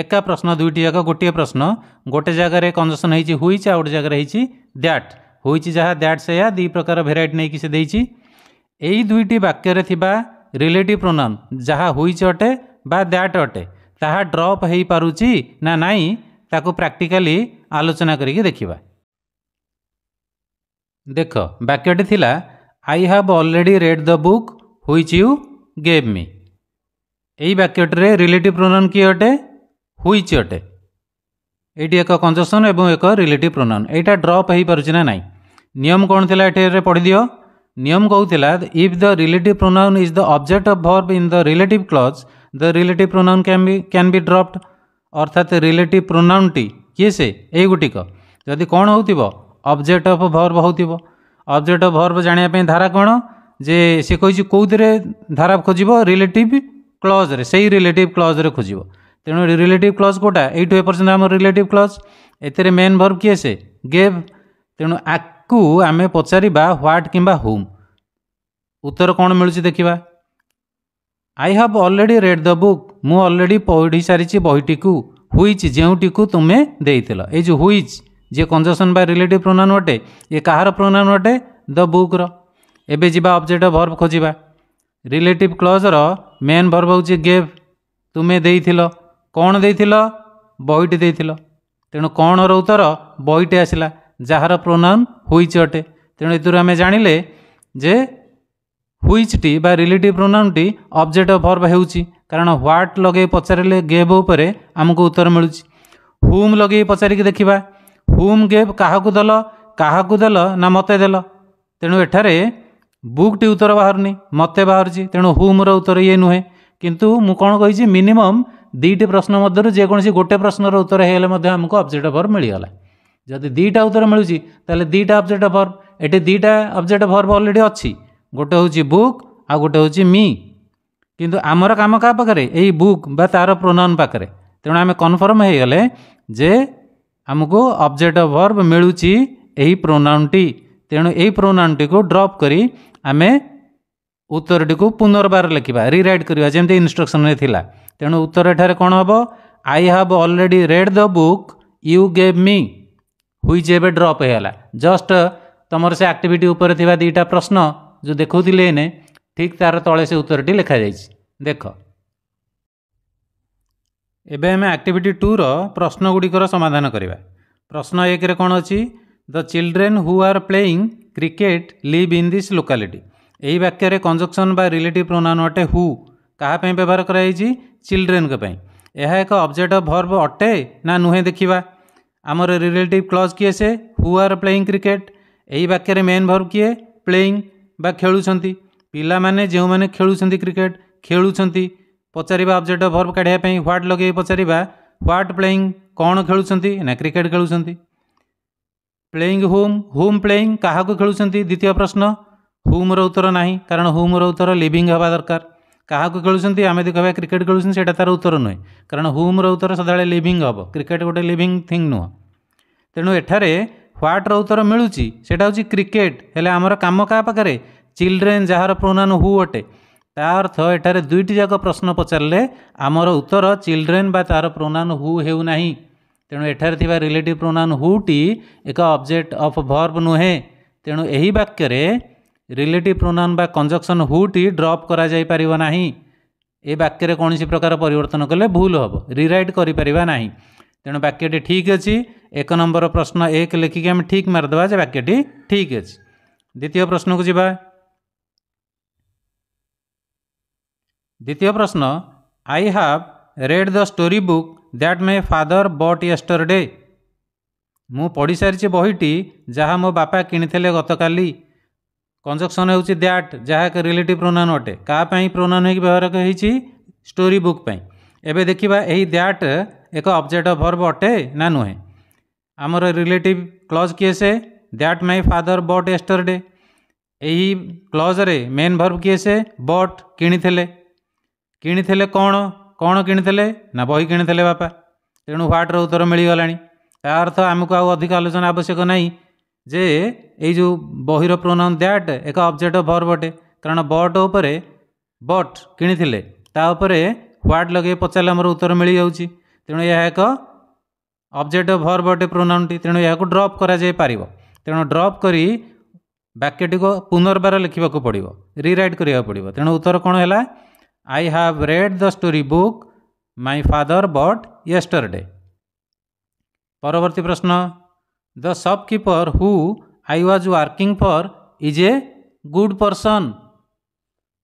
एका प्रश्न दुईट जाक गोटे प्रश्न गोटे जगार कंजसन होइच आ गोटे जगह रही दैट होइच जहाँ दैट से या दी प्रकार भेर नहीं दुईट वाक्य रिलेट प्रोनाम जहाँ हुईच अटे बा दैट अटे ता ड्रप हो पारे ना ताको प्राक्टिकाली आलोचना कर देखा देख वाक्यटी थी I have already read the book which you gave me এই বাক্যটিরে রিলেটিভ প্রোনাউন কি অটে হুইচ অটে এইটি এক কঞ্জকসন এবং এক রিলেটিভ প্রোনাউন এইটা ড্রপ হয়েপারুছি না নাই নিয়ম কোণ লা এটি পড়িদিও নিয়ম কৌলা if the relative pronoun is the object of verb in the relative clause the relative pronoun can be can be dropped অর্থাৎ রিলেটিভ প্রোনাউনটি কিয়ে সে এইগুটিক যদি কোণ হোক অবজেক্ট অফ ভর্ব হোক অবজেক্ট অফ ভর্ব জাঁয়া ধারা কোণ যে সে কৌছে কেউথে ধারা খোঁজব রিলেটিভ ক্লজরে সেই রিলেটিভ ক্লজরে খোঁজিব তেণু রিলেটিভ ক্লজ কোটা এইটু ଏ পর্যন্ত আমার ରିଲେଟିଭ୍ ক্লজ ଏଥିରେ ମେନ୍ ভর্ব କିଏ ସେ ଗେଭ୍ ତେଣୁ ଆକୁ ଆମେ ପଚାରିବା ହ୍ୱାଟ୍ କିମ୍ବା ହୁମ୍ ଉତ୍ତର କ'ଣ ମିଳୁଛି ଦେଖିବା I have already read the book ମୁଁ ଅଲରେଡ଼ି ପଢ଼ି ସାରିଛି ବହିଟିକୁ ହୁଇଚ୍ ଯେଉଁଟିକୁ ତୁମେ ଦେଇଥିଲ ଏଇ ଯେଉଁ ହୁଇଚ୍ ଯିଏ କଞ୍ଜସନ୍ ବା ରିଲେଟିଭ୍ ପ୍ରୋନାଉନ୍ ଅଟେ ଇଏ କାହାର ପ୍ରୋନାନ୍ ଅଟେ ଦ ବୁକ୍ର ଏବେ ଯିବା ଅବଜେକ୍ଟ ଭର୍ବ ଖୋଜିବା ରିଲେଟିଭ୍ କ୍ଲଜ୍ର ମେନ୍ ଭର୍ବ ହେଉଛି ଗେଭ୍ ତୁମେ ଦେଇଥିଲ କ'ଣ ଦେଇଥିଲ ବଇଟି ଦେଇଥିଲ ତେଣୁ କ'ଣର ଉତ୍ତର ବଇଟି ଆସିଲା ଯାହାର ପ୍ରୋନାଉନ୍ ହୁଇଚ୍ ଅଟେ ତେଣୁ ଏଥିରୁ ଆମେ ଜାଣିଲେ ଯେ ହୁଇଚ୍ଟି ବା ରିଲେଟିଭ୍ ପ୍ରୋନାଉନ୍ଟି ଅବଜେକ୍ଟ ଅଫ୍ ଭର୍ବ ହେଉଛି କାରଣ ହ୍ୱାଟ୍ ଲଗେଇ ପଚାରିଲେ ଗେଭ୍ ଉପରେ ଆମକୁ ଉତ୍ତର ମିଳୁଛି ହୁମ୍ ଲଗେଇ ପଚାରିକି ଦେଖିବା ହୁମ୍ ଗେଭ୍ କାହାକୁ ଦେଲ କାହାକୁ ଦେଲ ନା ମୋତେ ଦେଲ ତେଣୁ ଏଠାରେ ବୁକ୍ଟି ଉତ୍ତର ବାହାରୁନି ମୋତେ ବାହାରୁଛି ତେଣୁ ହୁମ୍ର ଉତ୍ତର ଇଏ ନୁହେଁ କିନ୍ତୁ ମୁଁ କ'ଣ କହିଛି ମିନିମମ୍ ଦୁଇଟି ପ୍ରଶ୍ନ ମଧ୍ୟରୁ ଯେକୌଣସି ଗୋଟେ ପ୍ରଶ୍ନର ଉତ୍ତର ହେଇଗଲେ ମଧ୍ୟ ଆମକୁ ଅବଜେକ୍ଟ ଭର୍ବ ମିଳିଗଲା ଯଦି ଦୁଇଟା ଉତ୍ତର ମିଳୁଛି ତାହେଲେ ଦୁଇଟା ଅବଜେକ୍ଟ ଭର୍ବ ଏଠି ଦୁଇଟା ଅବଜେକ୍ଟ ଭର୍ବ ଅଲରେଡ଼ି ଅଛି ଗୋଟେ ହେଉଛି ବୁକ୍ ଆଉ ଗୋଟେ ହେଉଛି ମି କିନ୍ତୁ ଆମର କାମ କାହା ପାଖରେ ଏଇ ବୁକ୍ ବା ତା'ର ପ୍ରୋନାଉନ୍ ପାଖରେ ତେଣୁ ଆମେ କନଫର୍ମ ହେଇଗଲେ ଯେ ଆମକୁ ଅବଜେକ୍ଟ ଭର୍ବ ମିଳୁଛି ଏହି ପ୍ରୋନାଉନ୍ଟି ତେଣୁ ଏହି ପ୍ରୋନାଉନ୍ଟିକୁ ଡ୍ରପ୍ କରି ଆମେ ଉତ୍ତରଟିକୁ ପୁନର୍ବାର ଲେଖିବା ରିରାଇଟ୍ କରିବା ଯେମିତି ଇନ୍ଷ୍ଟ୍ରକ୍ସନ୍ରେ ଥିଲା ତେଣୁ ଉତ୍ତର ଏଠାରେ କ'ଣ ହେବ I have already read the book you gave me which ଏବେ ଡ୍ରପ୍ ହୋଇଗଲା ଜଷ୍ଟ ତୁମର ସେ ଆକ୍ଟିଭିଟି ଉପରେ ଥିବା ଦୁଇଟା ପ୍ରଶ୍ନ ଯେଉଁ ଦେଖାଉଥିଲେ ଏଇନେ ଠିକ୍ ତା'ର ତଳେ ସେ ଉତ୍ତରଟି ଲେଖାଯାଇଛି ଦେଖ ଏବେ ଆମେ ଆକ୍ଟିଭିଟି ଟୁର ପ୍ରଶ୍ନଗୁଡ଼ିକର ସମାଧାନ କରିବା ପ୍ରଶ୍ନ ଏକରେ କ'ଣ ଅଛି the children who are playing cricket live in this locality यही वाक्य कंजक्शन बा रिलेट प्रोनाउन अटे हु कापी व्यवहार कर चिल्ड्रेन यह एक अब्जेक्ट अफ भर्व अटे ना नुहे देखा आमर रिलेटिव क्लज किए से हु आर प्लेइंग क्रिकेट यही वाक्य मेन भर्व किए प्लेइंग खेलुं पाने जो मैंने खेलुं क्रिकेट खेलुं पचार अब्जेक्ट अफ भर्व काढ़ाई ह्वाट लगे पचार ह्वाट प्लेइंग कौन खेलुंट ना क्रिकेट खेलुंट ପ୍ଲେଇଂ ହୋମ୍ ହୋମ୍ ପ୍ଲେଇଂ କାହାକୁ ଖେଳୁଛନ୍ତି ଦ୍ୱିତୀୟ ପ୍ରଶ୍ନ ହୁମ୍ର ଉତ୍ତର ନାହିଁ କାରଣ ହୁମ୍ର ଉତ୍ତର ଲିଭିଂ ହେବା ଦରକାର କାହାକୁ ଖେଳୁଛନ୍ତି ଆମେ ଯଦି କହିବା କ୍ରିକେଟ୍ ଖେଳୁଛନ୍ତି ସେଇଟା ତା'ର ଉତ୍ତର ନୁହେଁ କାରଣ ହୁମ୍ର ଉତ୍ତର ସଦାବେଳେ ଲିଭିଂ ହେବ କ୍ରିକେଟ୍ ଗୋଟେ ଲିଭିଂ ଥିଙ୍ଗ୍ ନୁହଁ ତେଣୁ ଏଠାରେ ହ୍ୱାଟ୍ର ଉତ୍ତର ମିଳୁଛି ସେଇଟା ହେଉଛି କ୍ରିକେଟ୍ ହେଲେ ଆମର କାମ କାହା ପାଖରେ ଚିଲଡ୍ରେନ୍ ଯାହାର ପ୍ରୋନାନ ହୁ ଅଟେ ତା ଅର୍ଥ ଏଠାରେ ଦୁଇଟି ଯାକ ପ୍ରଶ୍ନ ପଚାରିଲେ ଆମର ଉତ୍ତର ଚିଲ୍ଡ୍ରେନ୍ ବା ତା'ର ପ୍ରୋନାନ ହୁ ହେଉନାହିଁ ତେଣୁ ଏଠାରେ ଥିବା ରିଲେଟିଭ୍ ପ୍ରୋନାଉନ୍ ହୁଟି ଏକ ଅବଜେକ୍ଟ ଅଫ୍ ଭର୍ବ ନୁହେଁ ତେଣୁ ଏହି ବାକ୍ୟରେ ରିଲେଟିଭ୍ ପ୍ରୋନାଉନ୍ ବା କଞ୍ଜକ୍ସନ୍ ହୁଟି ଡ୍ରପ୍ କରାଯାଇପାରିବ ନାହିଁ ଏ ବାକ୍ୟରେ କୌଣସି ପ୍ରକାର ପରିବର୍ତ୍ତନ କଲେ ଭୁଲ ହେବ ରିରାଇଟ୍ କରିପାରିବା ନାହିଁ ତେଣୁ ବାକ୍ୟଟି ଠିକ୍ ଅଛି ଏକ ନମ୍ବର ପ୍ରଶ୍ନ ଏକ ଲେଖିକି ଆମେ ଠିକ୍ ମାରିଦେବା ଯେ ବାକ୍ୟଟି ଠିକ୍ ଅଛି ଦ୍ୱିତୀୟ ପ୍ରଶ୍ନକୁ ଯିବା ଦ୍ୱିତୀୟ ପ୍ରଶ୍ନ I have read the story book that my father bought डे मु पढ़ी सारी बहीटी जहाँ मो बापा कि गत काली कंजक्शन होट जहाँ एक रिलेट प्रोनान अटे कापी प्रोनान व्यवहार स्टोरी बुक एवं देखा यही दैट एक अब्जेक्ट अफ भर्ब अटे ना नुहे आमर रिलेट क्लज किए से that my father bought yesterday यही क्लज्रे मेन भर्ब किए से बट कि कि कौन କ'ଣ କିଣିଥିଲେ ନା ବହି କିଣିଥିଲେ ବାପା ତେଣୁ ହ୍ୱାଟ୍ର ଉତ୍ତର ମିଳିଗଲାଣି ଏହା ଅର୍ଥ ଆମକୁ ଆଉ ଅଧିକ ଆଲୋଚନା ଆବଶ୍ୟକ ନାହିଁ ଯେ ଏଇ ଯେଉଁ ବହିର ପ୍ରୋନାଉନ୍ ଦ୍ୟାଟ୍ ଏକ ଅବଜେକ୍ଟ ଅଫ୍ ଭର୍ବ ଅଟେ କାରଣ ବଟ୍ ଉପରେ ବଟ୍ କିଣିଥିଲେ ତା ଉପରେ ହ୍ୱାଟ୍ ଲଗେଇ ପଚାରିଲେ ଆମର ଉତ୍ତର ମିଳିଯାଉଛି ତେଣୁ ଏହା ଏକ ଅବଜେକ୍ଟ ଅଫ୍ ଭର୍ବ ଅଟେ ପ୍ରୋନାଉନ୍ଟି ତେଣୁ ଏହାକୁ ଡ୍ରପ୍ କରାଯାଇପାରିବ ତେଣୁ ଡ୍ରପ୍ କରି ବାକ୍ୟଟିକୁ ପୁନର୍ବାର ଲେଖିବାକୁ ପଡ଼ିବ ରିରାଇଟ୍ କରିବାକୁ ପଡ଼ିବ ତେଣୁ ଉତ୍ତର କ'ଣ ହେଲା I have read the story book my father bought yesterday. পরবর্তী প্রশ্ন the shopkeeper who I was working for is a good person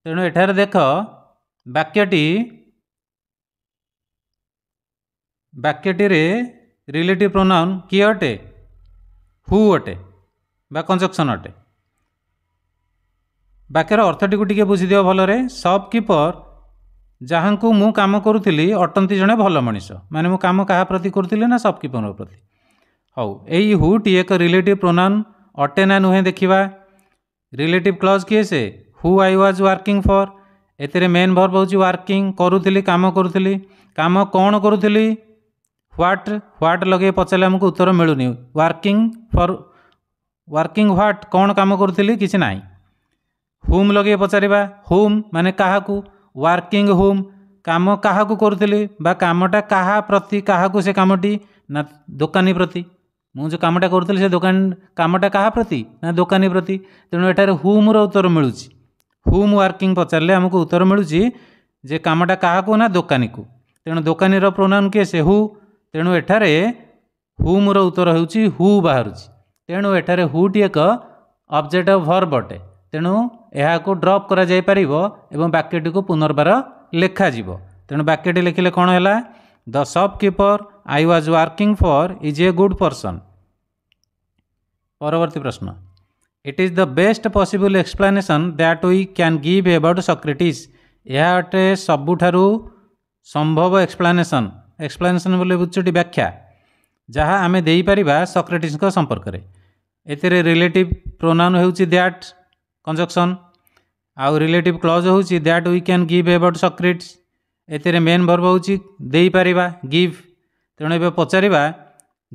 ତେଣୁ ଏଠାରେ ଦେଖ ବାକ୍ୟଟି ବାକ୍ୟଟିରେ ରିଲେଟିଭ୍ ପ୍ରୋନାଉନ୍ କିଏ ଅଟେ ହୁ ଅଟେ ବା କଞ୍ଜକ୍ସନ୍ ଅଟେ ବାକ୍ୟର ଅର୍ଥଟିକୁ ଟିକେ ବୁଝିଦିଅ ଭଲରେ ସପ୍ ଯାହାଙ୍କୁ ମୁଁ କାମ କରୁଥିଲି ଅଟନ୍ତି ଜଣେ ଭଲ ମଣିଷ ମାନେ ମୁଁ କାମ କାହା ପ୍ରତି କରୁଥିଲି ନା ସପ୍କିପରଙ୍କ ପ୍ରତି ହଉ ଏଇ ହୁଟି ଏକ ରିଲେଟିଭ୍ ପ୍ରୋନାଉନ୍ ଅଟେ ନା ନୁହେଁ ଦେଖିବା ରିଲେଟିଭ୍ କ୍ଲଜ୍ କିଏ ସେ who I was working for ଏଥିରେ ମେନ୍ ଭର୍ବ ହେଉଛି ୱାର୍କିଂ କରୁଥିଲି କାମ କରୁଥିଲି କାମ କ'ଣ କରୁଥିଲି ହ୍ୱାଟ୍ ହ୍ୱାଟ୍ ଲଗେଇ ପଚାରିଲେ ଆମକୁ ଉତ୍ତର ମିଳୁନି ୱାର୍କିଂ ଫର୍ ୱାର୍କିଂ ହ୍ୱାଟ୍ କ'ଣ କାମ କରୁଥିଲି କିଛି ନାହିଁ ହୁମ୍ ଲଗେଇ ପଚାରିବା ହୁମ୍ ମାନେ କାହାକୁ ୱାର୍କିଂ ହୋମ୍ କାମ କାହାକୁ କରୁଥିଲେ ବା କାମଟା କାହା ପ୍ରତି କାହାକୁ ସେ କାମଟି ନା ଦୋକାନୀ ପ୍ରତି ମୁଁ ଯେଉଁ କାମଟା କରୁଥିଲି ସେ ଦୋକାନ କାମଟା କାହା ପ୍ରତି ନା ଦୋକାନୀ ପ୍ରତି ତେଣୁ ଏଠାରେ ହୁମ୍ର ଉତ୍ତର ମିଳୁଛି ହୁମ୍ ୱାର୍କିଂ ପଚାରିଲେ ଆମକୁ ଉତ୍ତର ମିଳୁଛି ଯେ କାମଟା କାହାକୁ ନା ଦୋକାନୀକୁ ତେଣୁ ଦୋକାନୀର ପ୍ରୋନାଉନ୍ କିଏ ସେ ହୁ ତେଣୁ ଏଠାରେ ହୁମ୍ର ଉତ୍ତର ହେଉଛି ହୁ ବାହାରୁଛି ତେଣୁ ଏଠାରେ ହୁଟି ଏକ ଅବଜେକ୍ଟ ଅଫ୍ ଭର୍ବ ଅଟେ ତେଣୁ ଏହାକୁ ଡ୍ରପ୍ କରାଯାଇପାରିବ ଏବଂ ବାକ୍ୟଟିକୁ ପୁନର୍ବାର ଲେଖାଯିବ ତେଣୁ ବାକ୍ୟଟି ଲେଖିଲେ କ'ଣ ହେଲା the shop I was working for is a good person ପରବର୍ତ୍ତୀ ପ୍ରଶ୍ନ it is the best possible explanation that we can give about Socrates ଏହା ଅଟେ ସବୁଠାରୁ ସମ୍ଭବ ଏକ୍ସପ୍ଲାନେସନ୍ ଏକ୍ସପ୍ଲାନେସନ୍ ବୋଲି ବୁଝୁଛଟି ବ୍ୟାଖ୍ୟା ଯାହା ଆମେ ଦେଇପାରିବା ସକ୍ରେଟିସ୍ଙ୍କ ସମ୍ପର୍କରେ ଏଥିରେ ରିଲେଟିଭ୍ ପ୍ରୋନାଉନ୍ ହେଉଛି ଦ୍ୟାଟ୍ कंजक्शन आउ रिलेटिव क्लज हूँ that we can give about Socrates ଏଥିରେ ମେନ୍ ଭର୍ବ ହେଉଛି ଦେଇପାରିବା ଗିଭ୍ ତେଣୁ ଏବେ ପଚାରିବା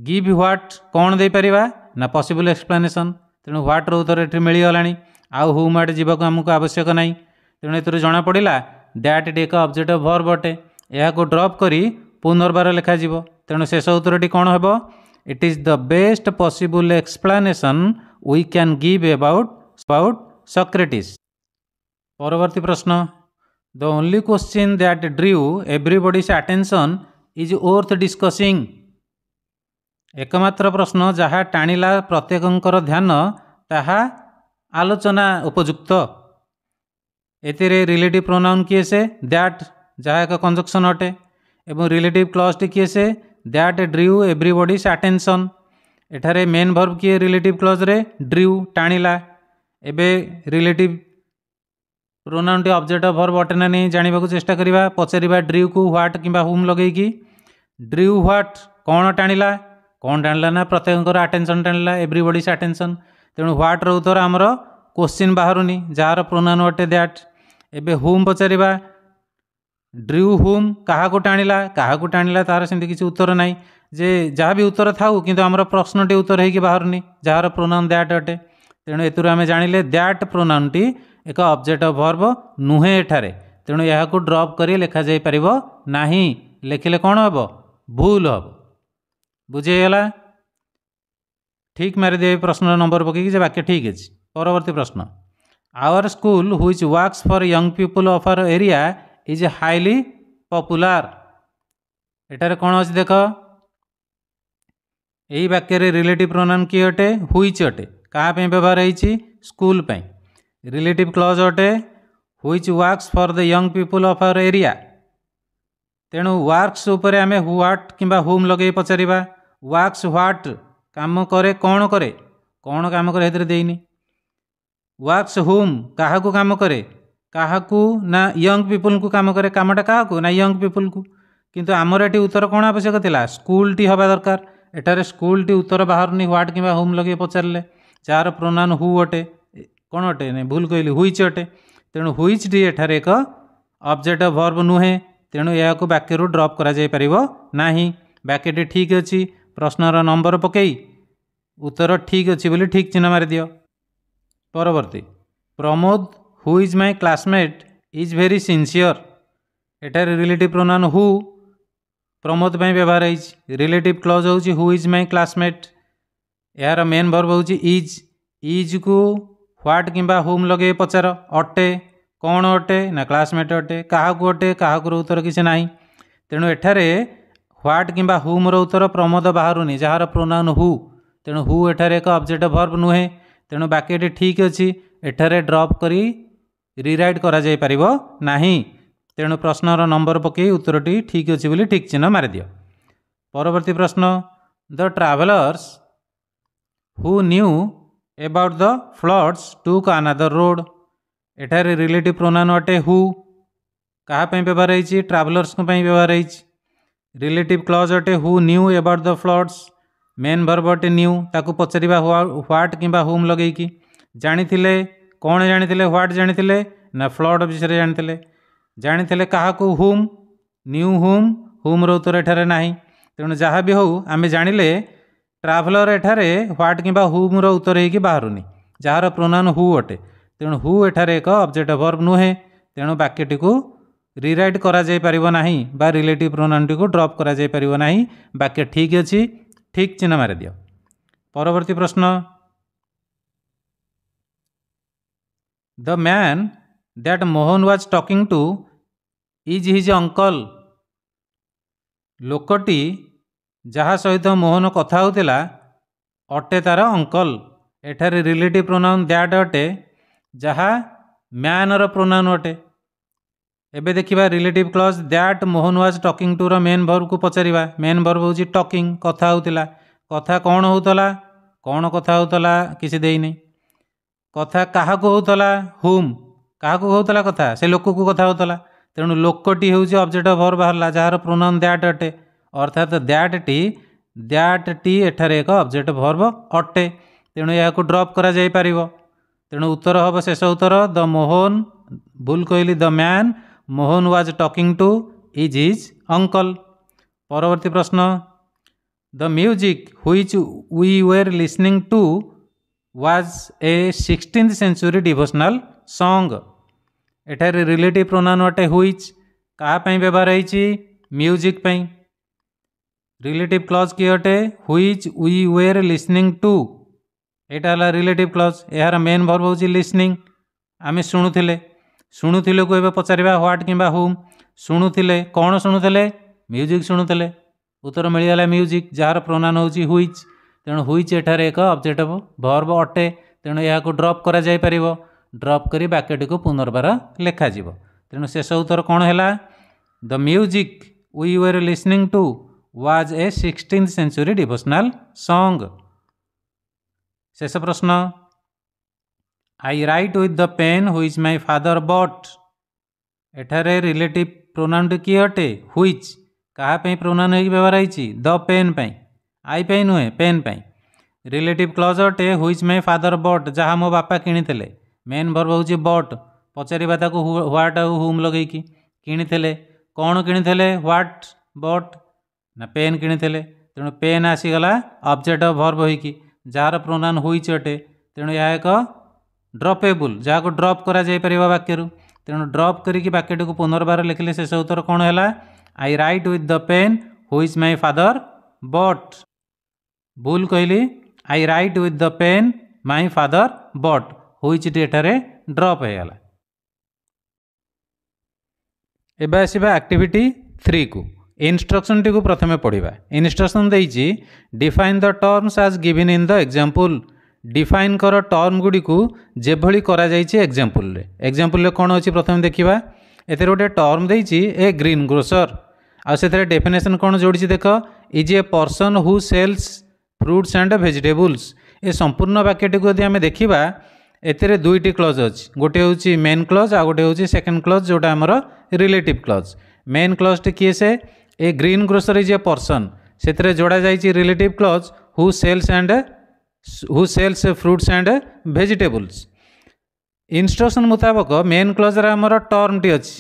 ଗିଭ୍ ହ୍ୱାଟ୍ କ'ଣ ଦେଇପାରିବା ନା ପସିବୁଲ୍ ଏକ୍ସପ୍ଲାନେସନ୍ ତେଣୁ ହ୍ୱାଟ୍ର ଉତ୍ତର ଏଠି ମିଳିଗଲାଣି ଆଉ ହୁ ମାଟ୍ ଯିବାକୁ ଆମକୁ ଆବଶ୍ୟକ ନାହିଁ ତେଣୁ ଏଥିରୁ ଜଣାପଡ଼ିଲା ଦ୍ୟାଟ୍ ଏଠି ଏକ ଅବଜେକ୍ଟ ଭର୍ବ ଅଟେ ଏହାକୁ ଡ୍ରପ୍ କରି ପୁନର୍ବାର ଲେଖାଯିବ ତେଣୁ ଶେଷ ଉତ୍ତରଟି କ'ଣ ହେବ it is the best possible explanation we can give about about Socrates ପରବର୍ତ୍ତୀ ପ୍ରଶ୍ନ the only question that drew everybody's attention is worth discussing ଏକମାତ୍ର ପ୍ରଶ୍ନ ଯାହା ଟାଣିଲା ପ୍ରତ୍ୟେକଙ୍କର ଧ୍ୟାନ ତାହା ଆଲୋଚନା ଉପଯୁକ୍ତ ଏଥିରେ ରିଲେଟିଭ୍ ପ୍ରୋନାଉନ୍ କିଏ ସେ ଦ୍ୟାଟ୍ ଯାହା ଏକ କଞ୍ଜକ୍ସନ୍ ଅଟେ ଏବଂ ରିଲେଟିଭ୍ କ୍ଲଜ୍ଟି କିଏ ସେ ଦ୍ୟାଟ୍ ଡ୍ରିଉ ଏଭ୍ରିବଡ଼ିସ୍ ଆଟେନ୍ସନ୍ ଏଠାରେ ମେନ୍ ଭର୍ବ କିଏ ରିଲେଟିଭ୍ କ୍ଲଜ୍ରେ ଡ୍ରିଉ ଟାଣିଲା ଏବେ ରିଲେଟିଭ୍ ପ୍ରୋନାଉନ୍ଟି ଅବଜେକ୍ଟ ଅଫ୍ ଭର୍ବ ଅଟେ ନା ନାହିଁ ଜାଣିବାକୁ ଚେଷ୍ଟା କରିବା ପଚାରିବା ଡ୍ରିଉକୁ ହ୍ୱାଟ୍ କିମ୍ବା ହୁମ୍ ଲଗେଇକି ଡ୍ରିଉ ହ୍ୱାଟ୍ କ'ଣ ଟାଣିଲା କ'ଣ ଟାଣିଲା ନା ପ୍ରତ୍ୟେକଙ୍କର ଆଟେନସନ୍ ଟାଣିଲା ଏଭ୍ରିବଡ଼ିସ୍ ଆଟେନସନ୍ ତେଣୁ ହ୍ୱାଟ୍ର ଉତ୍ତର ଆମର କୋଶ୍ଚିନ୍ ବାହାରୁନି ଯାହାର ପ୍ରୋନାଉନ୍ ଅଟେ ଦ୍ୟାଟ୍ ଏବେ ହୁମ୍ ପଚାରିବା ଡ୍ରିଉ ହୁମ୍ କାହାକୁ ଟାଣିଲା କାହାକୁ ଟାଣିଲା ତାହାର ସେମିତି କିଛି ଉତ୍ତର ନାହିଁ ଯେ ଯାହା ବି ଉତ୍ତର ଥାଉ କିନ୍ତୁ ଆମର ପ୍ରଶ୍ନଟି ଉତ୍ତର ହେଇକି ବାହାରୁନି ଯାହାର ପ୍ରୋନାଉନ୍ ଦ୍ୟାଟ୍ ଅଟେ तेणु एथर आम जान लें दैट प्रोनाउन टी एक अब्जेक्ट अफ भर्व नुहे एठार तेणु यह ड्रप कर लिखा जापर ना लेखिले कौन हम भूल हम बुझेगला ठीक मारिदे प्रश्न नंबर पकईकि वाक्य ठीक अच्छे परवर्त प्रश्न our school which works for young people of our area is highly popular यार कौन अच्छे देख यही वाक्य रिलेटिव प्रोनाउन किए अटे ह्विच अटे କାହା ପାଇଁ ବ୍ୟବହାର ହେଇଛି ସ୍କୁଲ ପାଇଁ ରିଲେଟିଭ୍ କ୍ଲଜ୍ ଅଟେ which works for the young people of our area ତେଣୁ ୱାର୍କସ୍ ଉପରେ ଆମେ ହ୍ୱାଟ୍ କିମ୍ବା ହୁମ୍ ଲଗେଇ ପଚାରିବା ୱାର୍କସ୍ ହ୍ୱାଟ୍ କାମ କରେ କ'ଣ କରେ କ'ଣ କାମ କରେ ସେଥିରେ ଦେଇନି ୱାର୍କସ୍ ହୁମ୍ କାହାକୁ କାମ କରେ କାହାକୁ ନା ୟଙ୍ଗ ପିପୁଲଙ୍କୁ କାମ କରେ କାମଟା କାହାକୁ ନା ୟଙ୍ଗ ପିପୁଲକୁ କିନ୍ତୁ ଆମର ଏଠି ଉତ୍ତର କ'ଣ ଆବଶ୍ୟକ ଥିଲା ସ୍କୁଲଟି ହେବା ଦରକାର ଏଠାରେ ସ୍କୁଲଟି ଉତ୍ତର ବାହାରୁନି ହ୍ୱାଟ୍ କିମ୍ବା ହୋମ୍ ଲଗେଇ ପଚାରିଲେ जार प्रोनाउन हु अटे कौन अटे ना भूल कहली हुई अटे तेणु हुई टी एटार एक अब्जेक्ट भर्व नुहे तेणु यह वाक्य ड्रप करना वाक्यटे ठीक अच्छी प्रश्नर नंबर पकई उत्तर ठीक अच्छी बोली ठीक चिन्ह मारिदि परवर्त Pramod who is my classmate is very sincere एटार रिलेटिव प्रोनाउन हु प्रमोद व्यवहार हो होलेट clause who is my classmate ଏହାର ମେନ୍ ଭର୍ବ ହେଉଛି ଇଜ୍ ଇଜ୍କୁ ହ୍ୱାଟ୍ କିମ୍ବା ହୁମ୍ ଲଗେଇ ପଚାର ଅଟେ କ'ଣ ଅଟେ ନା କ୍ଲାସମେଟ୍ ଅଟେ କାହାକୁ ଅଟେ କାହାକୁ ଉତ୍ତର କିଛି ନାହିଁ ତେଣୁ ଏଠାରେ ହ୍ୱାଟ୍ କିମ୍ବା ହୁମ୍ର ଉତ୍ତର ପ୍ରମୋଦ ବାହାରୁନି ଯାହାର ପ୍ରୋନାଉନ୍ ହୁ ତେଣୁ ହୁ ଏଠାରେ ଏକ ଅବଜେକ୍ଟ ଭର୍ବ ନୁହେଁ ତେଣୁ ବାକି ଏଠି ଠିକ୍ ଅଛି ଏଠାରେ ଡ୍ରପ୍ କରି ରିରାଇଟ୍ କରାଯାଇପାରିବ ନାହିଁ ତେଣୁ ପ୍ରଶ୍ନର ନମ୍ବର ପକାଇ ଉତ୍ତରଟି ଠିକ୍ ଅଛି ବୋଲି ଠିକ୍ ଚିହ୍ନ ମାରିଦିଅ ପରବର୍ତ୍ତୀ ପ୍ରଶ୍ନ the travellers who knew about the floods took another road एटार रिलेट प्रोनान अटे हु कापी व्यवहार हो ट्रावलर्स व्यवहार हो रिलेटिव क्लज अटे who knew about the floods main verb अटे न्यू ताक पचार ह्वाट कि हुम लगे कि जाणी कौन जाणी ह्वाट जाणी ना फ्लड विषय जाणी जाणी क्या हुम न्यू हुम हुम्र उत्तर एटारे ना तेणु जहाँ भी हूँ आम जाणी ଟ୍ରାଭେଲର ଏଠାରେ ହ୍ୱାଟ୍ କିମ୍ବା ହୁମ୍ର ଉତ୍ତର ହେଇକି ବାହାରୁନି ଯାହାର ପ୍ରୋନାଉନ୍ ହୁ ଅଟେ ତେଣୁ ହୁ ଏଠାରେ ଏକ ଅବଜେକ୍ଟ ଭର୍ବ ନୁହେଁ ତେଣୁ ବାକ୍ୟଟିକୁ ରିରାଇଟ୍ କରାଯାଇପାରିବ ନାହିଁ ବା ରିଲେଟିଭ୍ ପ୍ରୋନାଉନ୍ଟିକୁ ଡ୍ରପ୍ କରାଯାଇପାରିବ ନାହିଁ ବାକ୍ୟ ଠିକ୍ ଅଛି ଠିକ୍ ଚିହ୍ନ ମାରିଦିଅ ପରବର୍ତ୍ତୀ ପ୍ରଶ୍ନ the man that Mohan was talking to is his uncle ଲୋକଟି ଯାହା ସହିତ ମୋହନ କଥା ହେଉଥିଲା ଅଟେ ତା'ର ଅଙ୍କଲ ଏଠାରେ ରିଲେଟିଭ୍ ପ୍ରୋନାଉନ୍ ଦ୍ୟାଟ୍ ଅଟେ ଯାହା ମ୍ୟାନ୍ର ପ୍ରୋନାଉନ୍ ଅଟେ ଏବେ ଦେଖିବା relative clause that Mohan was talking ଟୁର ମେନ୍ ଭର୍ବକୁ ପଚାରିବା ମେନ୍ ଭର୍ବ ହେଉଛି ଟକିଂ କଥା ହେଉଥିଲା କଥା କ'ଣ ହେଉଥିଲା କ'ଣ କଥା ହେଉଥିଲା କିଛି ଦେଇନି କଥା କାହାକୁ ହେଉଥିଲା ହୁମ୍ କାହାକୁ ହେଉଥିଲା କଥା ସେ ଲୋକକୁ କଥା ହେଉଥିଲା ତେଣୁ ଲୋକଟି ହେଉଛି ଅବଜେକ୍ଟ ଅଫ୍ ଭର୍ବ ବାହାରିଲା ଯାହାର ପ୍ରୋନାଉନ୍ ଦ୍ୟାଟ୍ ଅଟେ ଅର୍ଥାତ୍ ଦ୍ୟାଟ୍ ଟି ଦ୍ୟାଟ୍ ଟି ଏଠାରେ ଏକ ଅବଜେକ୍ଟ ଭର୍ବ ଅଟେ ତେଣୁ ଏହାକୁ ଡ୍ରପ୍ କରାଯାଇପାରିବ ତେଣୁ ଉତ୍ତର ହେବ ଶେଷ ଉତ୍ତର ଦ ମୋହନ ଭୁଲ କହିଲି the man Mohan was talking to is is uncle ପରବର୍ତ୍ତୀ ପ୍ରଶ୍ନ the music which we were listening to was a sixteenth century devotional song ଏଠାରେ ରିଲେଟିଭ୍ ପ୍ରୋନାନ୍ ଅଟେ ହୁଇଚ୍ କାହା ପାଇଁ ବ୍ୟବହାର ହୋଇଛି ମ୍ୟୁଜିକ୍ ପାଇଁ रिलेटिव क्लज किए अटे which we were listening to यहाँ है रिलेटिव क्लज यार मेन भर्व हूँ लिसनिंग आम शुणुले शुणुले को पचार ह्वाट कि हुम शुणुले कौन शुणुले म्यूजिक शुणुले उत्तर मिलगला म्यूजिक जार प्रोनाउन हूँ ह्विच तेणु ह्विच एठार एक अब्जेक्ट भर्व अटे तेणु यह ड्रप कर ड्रप कर वाक्यटी को पुनर्वार लिखाजी तेणु शेष उत्तर कौन है the music we were listening to was a sixteen century devotional song शेष प्रश्न I wrote with the pen which my father bought एठार रिलेटिव प्रोनाउन किए अटे हुईज क्या प्रोनाउन हो व्यवहार होती द पेन आई पे नुहे पेन रिलेट क्लज अटे हुईज माई फादर बट जहाँ मो बापा कि मेन भर्व हूँ बट पचार ह्वाट आउ हुम लगे कि कौन कि ह्वाट बट ना पेन कि तेणु पेन आसीगला अब्जेक्ट अफ भर्ब हो जार प्रोनाउन हो अटे तेणु यह एक ड्रपेबुल जहाँ को ड्रप कर वाक्यू तेणु ड्रप करी वाक्यट को पुनर्वर लिखले शेष उत्तर कौन है I wrote with the pen which my father bought भूल कहली I wrote with the pen my father bought which हुईजार ड्रप हो गला आसवा आक्टिविटी थ्री को ইনস্ট্রকশনটিকে প্রথমে পড়া ইনস্ট্রকশন দিয়েছি define the terms as given in the example define কর টর্মগুড়ি যেভাবে করা যাই এক্সাম্পল এক্সাম্পল কোণ অ প্রথমে দেখা এতে গোটে টর্ম দিয়েছি এ গ্রিন গ্রোসর আউথে ডেফিনেসন কোণ যোড়ি দেখ is a person who sells fruits and vegetables এ সম্পূর্ণ বাক্যটি যদি আমি দেখা এতে দুইটি ক্লজ অছি গোটে হচ্ছে মেন ক্লজ আউ গোটে হচ্ছে সেকেন্ড ক্লজ যেটা আমার রিলেটিভ ক্লজ মেন ক্লজটি কিয়ে সে a greengrocer is person ସେଥିରେ ଯୋଡ଼ାଯାଇଛି relative clause who sells and who sells fruits and vegetables instruction ମୁତାବକ ମେନ୍ କ୍ଲଜ୍ରେ ଆମର ଟର୍ମଟି ଅଛି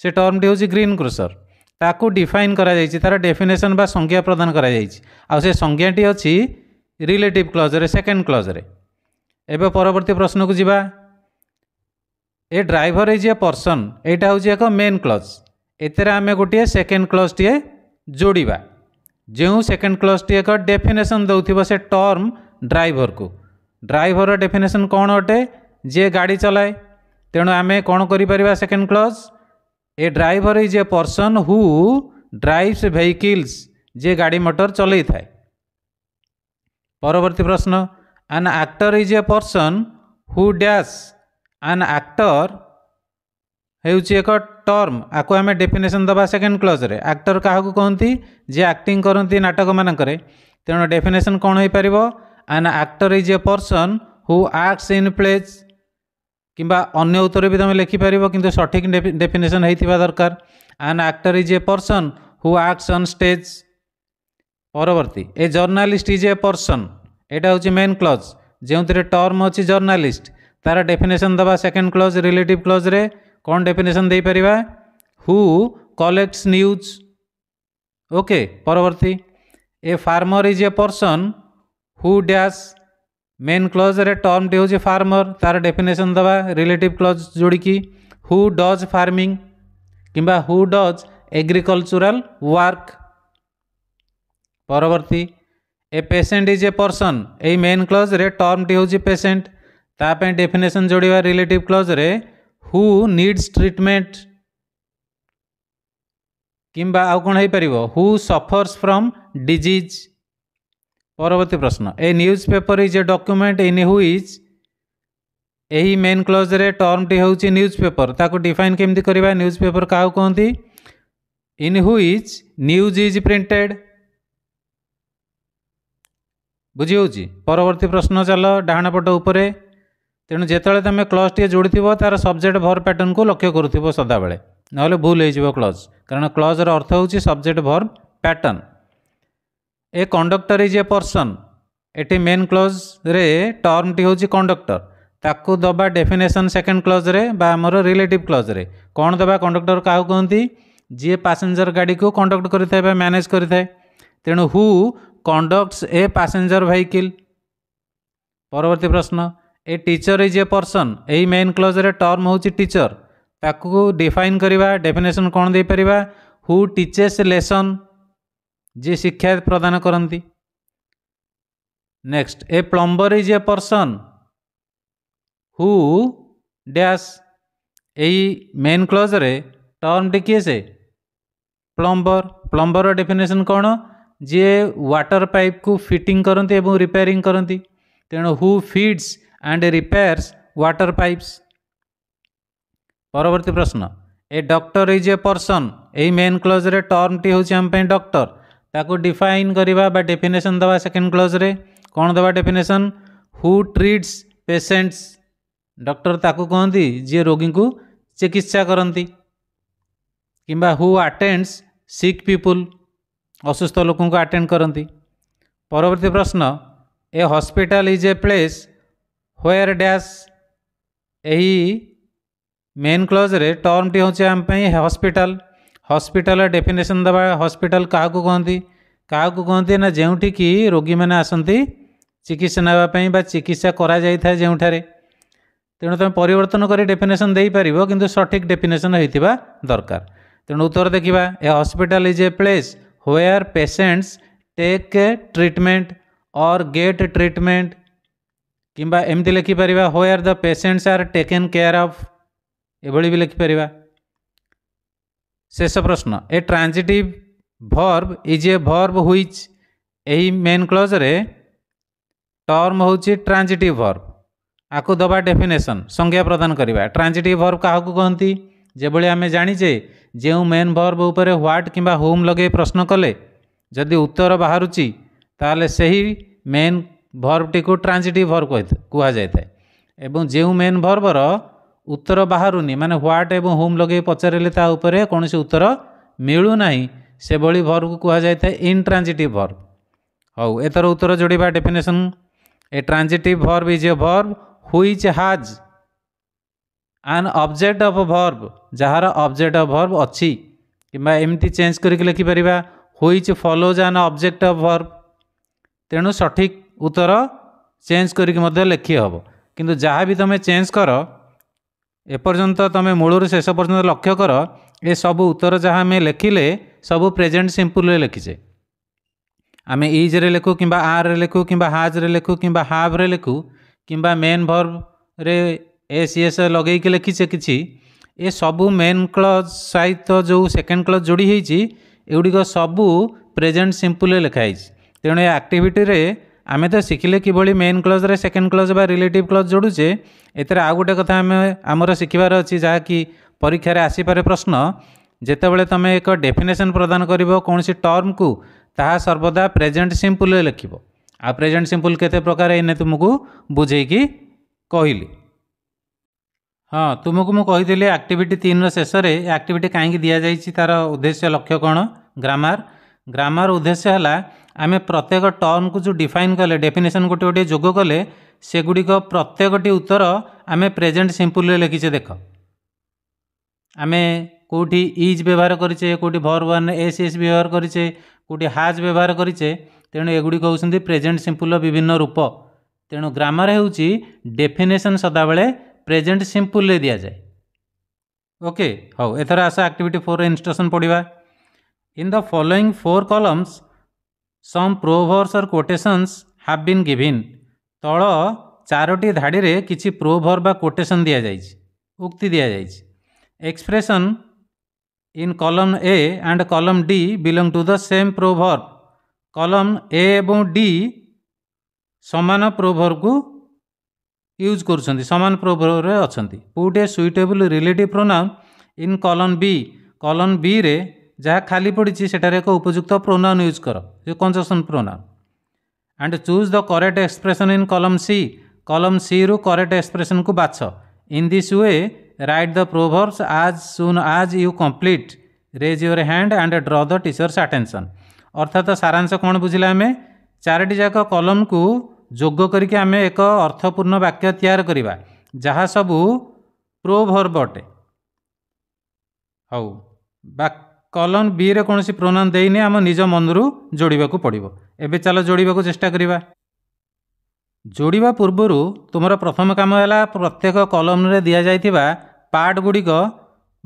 ସେ ଟର୍ମଟି ହେଉଛି ଗ୍ରୀନ୍ କ୍ରୋସର ତାକୁ ଡିଫାଇନ୍ କରାଯାଇଛି ତା'ର ଡେଫିନେସନ୍ ବା ସଂଜ୍ଞା ପ୍ରଦାନ କରାଯାଇଛି ଆଉ ସେ ସଂଜ୍ଞାଟି ଅଛି ରିଲେଟିଭ୍ କ୍ଲଜ୍ରେ ସେକେଣ୍ଡ କ୍ଲଜ୍ରେ ଏବେ ପରବର୍ତ୍ତୀ ପ୍ରଶ୍ନକୁ ଯିବା a driver is a person ଏଇଟା ହେଉଛି ଏକ ମେନ୍ କ୍ଲଜ୍ ଏଥିରେ ଆମେ ଗୋଟିଏ ସେକେଣ୍ଡ କ୍ଲଜ୍ଟିଏ ଯୋଡ଼ିବା ଯେଉଁ ସେକେଣ୍ଡ କ୍ଲଜ୍ଟି ଏକ ଡେଫିନେସନ୍ ଦେଉଥିବ ସେ ଟର୍ମ ଡ୍ରାଇଭରକୁ ଡ୍ରାଇଭରର ଡେଫିନେସନ୍ କ'ଣ ଅଟେ ଯିଏ ଗାଡ଼ି ଚଲାଏ ତେଣୁ ଆମେ କ'ଣ କରିପାରିବା second clause a driver is a person who drives vehicles ଯିଏ ଗାଡ଼ି ମଟର ଚଲେଇଥାଏ ପରବର୍ତ୍ତୀ ପ୍ରଶ୍ନ an actor is a person who dash an actor ହେଉଛି ଏକ ଟର୍ମ ଆକୁ ଆମେ ଡେଫିନେସନ୍ ଦେବା ସେକେଣ୍ଡ କ୍ଲଜ୍ରେ ଆକ୍ଟର କାହାକୁ କହନ୍ତି ଯିଏ ଆକ୍ଟିଂ କରନ୍ତି ନାଟକମାନଙ୍କରେ ତେଣୁ ଡେଫିନେସନ୍ କ'ଣ ହୋଇପାରିବ an actor is a person who acts in plays କିମ୍ବା ଅନ୍ୟ ଉତ୍ତର ବି ତୁମେ ଲେଖିପାରିବ କିନ୍ତୁ ସଠିକ୍ ଡେଫିନେସନ୍ ହେଇଥିବା ଦରକାର an actor is a person who acts on stage ପରବର୍ତ୍ତୀ a journalist is a person ଏଇଟା ହେଉଛି ମେନ୍ କ୍ଲଜ୍ ଯେଉଁଥିରେ ଟର୍ମ ଅଛି ଜର୍ଣ୍ଣାଲିଷ୍ଟ ତା'ର ଡେଫିନେସନ୍ ଦେବା ସେକେଣ୍ଡ କ୍ଲଜ୍ ରିଲେଟିଭ୍ କ୍ଲଜ୍ରେ कौन डेफिनेशन दे पार हु कलेक्ट्स न्यूज ओके परवर्ती a farmer is a person who dash main clause रे टर्म टी हूँ फार्मर तार डेफिनेशन दवा रिलेटिव क्लज जोड़ी हु डज फार्मिंग किंवा हु डज एग्रिकल्चरल वर्क परवर्ती a patient is a person य मेन क्लज रे टर्म टी हूँ पेसेंट ताप डेफिनेसन जोड़ा रिलेटिव क्लज रे ହୁ ନିଡ଼୍ସ ଟ୍ରିଟମେଣ୍ଟ କିମ୍ବା ଆଉ କ'ଣ ହେଇପାରିବ ହୁ ସଫର୍ସ ଫ୍ରମ୍ ଡିଜିଜ୍ ପରବର୍ତ୍ତୀ ପ୍ରଶ୍ନ a newspaper is a document in who is ଏହି ମେନ୍ କ୍ଲଜ୍ରେ ଟର୍ମଟି ହେଉଛି ନ୍ୟୁଜ୍ ପେପର ତାକୁ ଡିଫାଇନ୍ କେମିତି କରିବା ନ୍ୟୁଜ୍ ପେପର କାହାକୁ କହନ୍ତି in who is news is printed ବୁଝି ହେଉଛି ପରବର୍ତ୍ତୀ ପ୍ରଶ୍ନ ଚାଲ ଡାହାଣ ପଟ ଉପରେ ᱛᱮᱱୁ জেᱛᱟ レ ᱛᱮᱢᱮ ᱠᱞᱚᱡ ᱴᱤ ᱡᱚᱲᱛᱤᱵᱚ ᱛᱟᱨᱟ ᱥᱟᱵᱡᱮᱠᱴ ᱵᱚᱨᱵ ᱯᱮᱴᱟᱱ ᱠᱚ ᱞᱚᱠᱭᱚ ᱠᱚᱨᱛᱤᱵᱚ ᱥᱟᱫᱟᱵᱮ ᱱᱟᱦᱞᱮ ᱵᱷᱩᱞ ᱦᱮᱡ ᱡᱤᱵᱚ ᱠᱞᱚᱡ ᱠᱟᱨᱚᱱᱟ ᱠᱞᱚᱡ ᱨᱮ ᱟᱨᱛᱷ ᱦᱩᱡᱤ subject verb pattern a conductor is a person ᱮᱴᱤ ᱢᱮᱱ ᱠᱞᱚᱡ ᱨᱮ ᱴᱟᱨᱢ ᱴᱤ ᱦᱩᱡᱤ ᱠᱚᱱᱰᱟᱠᱴᱚᱨ ᱛᱟᱠᱚ ᱫᱚᱵᱟ ᱰᱮᱯᱤᱱᱮᱥᱚᱱ ᱥᱮᱠᱚᱱᱰ ᱠᱞᱚᱡ ᱨᱮ ᱵᱟ a teacher is a person यही मेन क्लोज्रे टर्म ହେଉଛି ଟିଚର ତାକୁ ଡିଫାଇନ୍ କରିବା ଡେଫିନେସନ୍ କ'ଣ ଦେଇପାରିବା ହୁ ଟିଚେସ୍ ଲେସନ୍ ଯିଏ ଶିକ୍ଷା ପ୍ରଦାନ କରନ୍ତି next a plumber is a person who dash ଏଇ ମେନ୍ କ୍ଲୋଜ୍ରେ ଟର୍ମଟି କିଏ ସେ ପ୍ଲମ୍ବର ପ୍ଲମ୍ବରର ଡେଫିନେସନ୍ କ'ଣ ଯିଏ ୱାଟର ପାଇପ୍କୁ ଫିଟିଂ କରନ୍ତି ଏବଂ ରିପେୟାରିଂ କରନ୍ତି ତେଣୁ who fits and repairs water pipes. পরবর্তী প্রশ্ন a doctor is a person এই মেন ক্লোজরে টর্মটি ହେଉଛି ଆମ ପାଇଁ ଡକ୍ଟର ତାକୁ ଡିଫାଇନ୍ କରିବା ବା ଡେଫିନେସନ୍ ଦେବା ସେକେଣ୍ଡ କ୍ଲୋଜ୍ରେ କ'ଣ ଦେବା definition who treats patients doctor ତାକୁ କହନ୍ତି ଯିଏ ରୋଗୀଙ୍କୁ ଚିକିତ୍ସା କରନ୍ତି କିମ୍ବା ହୁ ଆଟେଣ୍ଡସ୍ ସିକ୍ ପିପୁଲ୍ ଅସୁସ୍ଥ ଲୋକଙ୍କୁ ଆଟେଣ୍ଡ କରନ୍ତି ପରବର୍ତ୍ତୀ ପ୍ରଶ୍ନ a hospital is a place where dash ଏହି ମେନ୍ କ୍ଲଜ୍ରେ ଟର୍ମଟି ହେଉଛି ଆମ ପାଇଁ ହସ୍ପିଟାଲ ହସ୍ପିଟାଲ ଡେଫିନେସନ୍ ଦେବା ହସ୍ପିଟାଲ କାହାକୁ କହନ୍ତି କାହାକୁ କହନ୍ତି ନା ଯେଉଁଠିକି ରୋଗୀମାନେ ଆସନ୍ତି ଚିକିତ୍ସା ନେବା ପାଇଁ ବା ଚିକିତ୍ସା କରାଯାଇଥାଏ ଯେଉଁଠାରେ ତେଣୁ ତୁମେ ପରିବର୍ତ୍ତନ କରି ଡେଫିନେସନ୍ ଦେଇପାରିବ କିନ୍ତୁ ସଠିକ୍ ଡେଫିନେସନ୍ ହୋଇଥିବା ଦରକାର ତେଣୁ ଉତ୍ତର ଦେଖିବା a hospital is a place where patients take treatment or get treatment किंबा एमती लिखिपर where the patients are taken care of एभली भी लिखिपर शेष प्रश्न a transitive verb is a verb which यही मेन क्लज रे टर्म हो ट्रांजिटिव भर्ब आपको दबा डेफिनेसन संज्ञा प्रदान करवा ट्रांजिट भर्ब क्या कहती जो जब आम जाणीचे जो मेन भर्ब उपर ह्वाट कि हुम लगे प्रश्न कले जदि उत्तर बाहर से ही मेन ଭର୍ବଟିକୁ ଟ୍ରାନ୍ସିଟିଭ୍ ଭର୍ବ କୁହାଯାଇଥାଏ ଏବଂ ଯେଉଁ ମେନ୍ ଭର୍ବର ଉତ୍ତର ବାହାରୁନି ମାନେ ହ୍ୱାଟ୍ ଏବଂ ହୁମ୍ ଲଗେଇ ପଚାରିଲେ ତା ଉପରେ କୌଣସି ଉତ୍ତର ମିଳୁନାହିଁ ସେଭଳି ଭର୍ବକୁ କୁହାଯାଇଥାଏ ଇନ୍ଟ୍ରାନ୍ସିଟିଭ୍ ଭର୍ବ ହଉ ଏଥର ଉତ୍ତର ଯୋଡ଼ିବା definition a transitive verb is a verb which has an object of verb ଯାହାର ଅବଜେକ୍ଟ ଅଫ୍ ଭର୍ବ ଅଛି କିମ୍ବା ଏମିତି ଚେଞ୍ଜ କରିକି ଲେଖିପାରିବା which follows an object of verb ତେଣୁ ସଠିକ୍ ଉତ୍ତର ଚେଞ୍ଜ କରିକି ମଧ୍ୟ ଲେଖିହେବ କିନ୍ତୁ ଯାହା ବି ତୁମେ ଚେଞ୍ଜ କର ଏପର୍ଯ୍ୟନ୍ତ ତୁମେ ମୂଳରୁ ଶେଷ ପର୍ଯ୍ୟନ୍ତ ଲକ୍ଷ୍ୟ କର ଏ ସବୁ ଉତ୍ତର ଯାହା ଆମେ ଲେଖିଲେ ସବୁ ପ୍ରେଜେଣ୍ଟ ସିମ୍ପୁଲରେ ଲେଖିଛେ ଆମେ ଇଜ୍ରେ ଲେଖୁ କିମ୍ବା ଆର୍ରେ ଲେଖୁ କିମ୍ବା ହାଜ୍ରେ ଲେଖୁ କିମ୍ବା ହାଭ୍ରେ ଲେଖୁ କିମ୍ବା ମେନ୍ ଭର୍ଭରେ ଏସ୍ ଏସ୍ ଲଗେଇକି ଲେଖିଛେ କିଛି ଏ ସବୁ ମେନ୍ କ୍ଲଜ୍ ସହିତ ଯେଉଁ ସେକେଣ୍ଡ କ୍ଲଜ୍ ଯୋଡ଼ି ହେଇଛି ଏଗୁଡ଼ିକ ସବୁ ପ୍ରେଜେଣ୍ଟ ସିମ୍ପୁଲରେ ଲେଖା ହେଇଛି ତେଣୁ ଏ ଆକ୍ଟିଭିଟିରେ ଆମେ ତ ଶିଖିଲେ କିଭଳି ମେନ୍ କ୍ଲଜ୍ରେ ସେକେଣ୍ଡ କ୍ଲଜ୍ ବା ରିଲେଟିଭ୍ କ୍ଲଜ୍ ଯୋଡ଼ୁଛେ ଏଥିରେ ଆଉ ଗୋଟେ କଥା ଆମେ ଆମର ଶିଖିବାର ଅଛି ଯାହାକି ପରୀକ୍ଷାରେ ଆସିପାରେ ପ୍ରଶ୍ନ ଯେତେବେଳେ ତୁମେ ଏକ ଡେଫିନେସନ୍ ପ୍ରଦାନ କରିବ କୌଣସି ଟର୍ମକୁ ତାହା ସର୍ବଦା ପ୍ରେଜେଣ୍ଟ ସିମ୍ପୁଲ୍ରେ ଲେଖିବ ଆଉ ପ୍ରେଜେଣ୍ଟ ସିମ୍ପୁଲ୍ କେତେ ପ୍ରକାର ଏଇନେ ତୁମକୁ ବୁଝେଇକି କହିଲି ହଁ ତୁମକୁ ମୁଁ କହିଥିଲି ଆକ୍ଟିଭିଟି ତିନିର ଶେଷରେ ଆକ୍ଟିଭିଟି କାହିଁକି ଦିଆଯାଇଛି ତା'ର ଉଦ୍ଦେଶ୍ୟ ଲକ୍ଷ୍ୟ କ'ଣ ଗ୍ରାମାର ଗ୍ରାମାର ଉଦ୍ଦେଶ୍ୟ ହେଲା ଆମେ ପ୍ରତ୍ୟେକ ଟର୍ମକୁ ଯେଉଁ ଡିଫାଇନ୍ କଲେ ଡେଫିନେସନ୍ ଗୋଟିଏ ଗୋଟିଏ ଯୋଗ କଲେ ସେଗୁଡ଼ିକ ପ୍ରତ୍ୟେକଟି ଉତ୍ତର ଆମେ ପ୍ରେଜେଣ୍ଟ ସିମ୍ପୁଲରେ ଲେଖିଛେ ଦେଖ ଆମେ କେଉଁଠି ଇଜ୍ ବ୍ୟବହାର କରିଛେ କେଉଁଠି ଭର୍ ୱାନ୍ ଏସ୍ ଏସ୍ ବ୍ୟବହାର କରିଛେ କେଉଁଠି ହାଜ୍ ବ୍ୟବହାର କରିଛେ ତେଣୁ ଏଗୁଡ଼ିକ ହେଉଛନ୍ତି ପ୍ରେଜେଣ୍ଟ ସିମ୍ପୁଲର ବିଭିନ୍ନ ରୂପ ତେଣୁ ଗ୍ରାମାର ହେଉଛି ଡେଫିନେସନ୍ ସଦାବେଳେ ପ୍ରେଜେଣ୍ଟ ସିମ୍ପୁଲରେ ଦିଆଯାଏ ଓକେ ହଉ ଏଥର ଆସ ଆକ୍ଟିଭିଟି ଫୋର୍ର ଇନଷ୍ଟ୍ରକ୍ସନ୍ ପଢ଼ିବା in the following four columns some proverbs or quotations have been given ତଳ ଚାରୋଟି ଧାଡ଼ିରେ କିଛି ପ୍ରୋଭର୍ ବା କୋଟେସନ୍ ଦିଆଯାଇଛି ଉକ୍ତି ଦିଆଯାଇଛି expression in column A and column D belong to the same proverb column A ଏବଂ ଡି ସମାନ ପ୍ରୋଭର୍କୁ ୟୁଜ୍ କରୁଛନ୍ତି ସମାନ ପ୍ରୋଭର୍ରେ ଅଛନ୍ତି put a suitable relative pronoun in column B column ବିରେ ଯାହା ଖାଲି ପଡ଼ିଛି ସେଠାରେ ଏକ ଉପଯୁକ୍ତ ପ୍ରୋନାଉନ୍ ୟୁଜ୍ କର ଯେଉଁ conjunction pronoun and choose the correct expression in column C column ସିରୁ କରେକ୍ଟ ଏକ୍ସପ୍ରେସନ୍କୁ ବାଛ in this way write the proverbs as soon as you complete raise your hand and draw the teacher's attention ଅର୍ଥାତ୍ ସାରାଂଶ କ'ଣ ବୁଝିଲେ ଆମେ ଚାରୋଟି ଯାକ କଲମ୍କୁ ଯୋଗ କରିକି ଆମେ ଏକ ଅର୍ଥପୂର୍ଣ୍ଣ ବାକ୍ୟ ତିଆରି କରିବା ଯାହା ସବୁ ପ୍ରୋଭର୍ବ ଅଟେ ହଉ ବାକ୍ କଲନ୍ ବିରେ କୌଣସି ପ୍ରୋନାନ୍ ଦେଇନି ଆମ ନିଜ ମନରୁ ଯୋଡ଼ିବାକୁ ପଡ଼ିବ ଏବେ ଚାଲ ଯୋଡ଼ିବାକୁ ଚେଷ୍ଟା କରିବା ଯୋଡ଼ିବା ପୂର୍ବରୁ ତୁମର ପ୍ରଥମ କାମ ହେଲା ପ୍ରତ୍ୟେକ କଲମରେ ଦିଆଯାଇଥିବା ପାର୍ଟ ଗୁଡ଼ିକ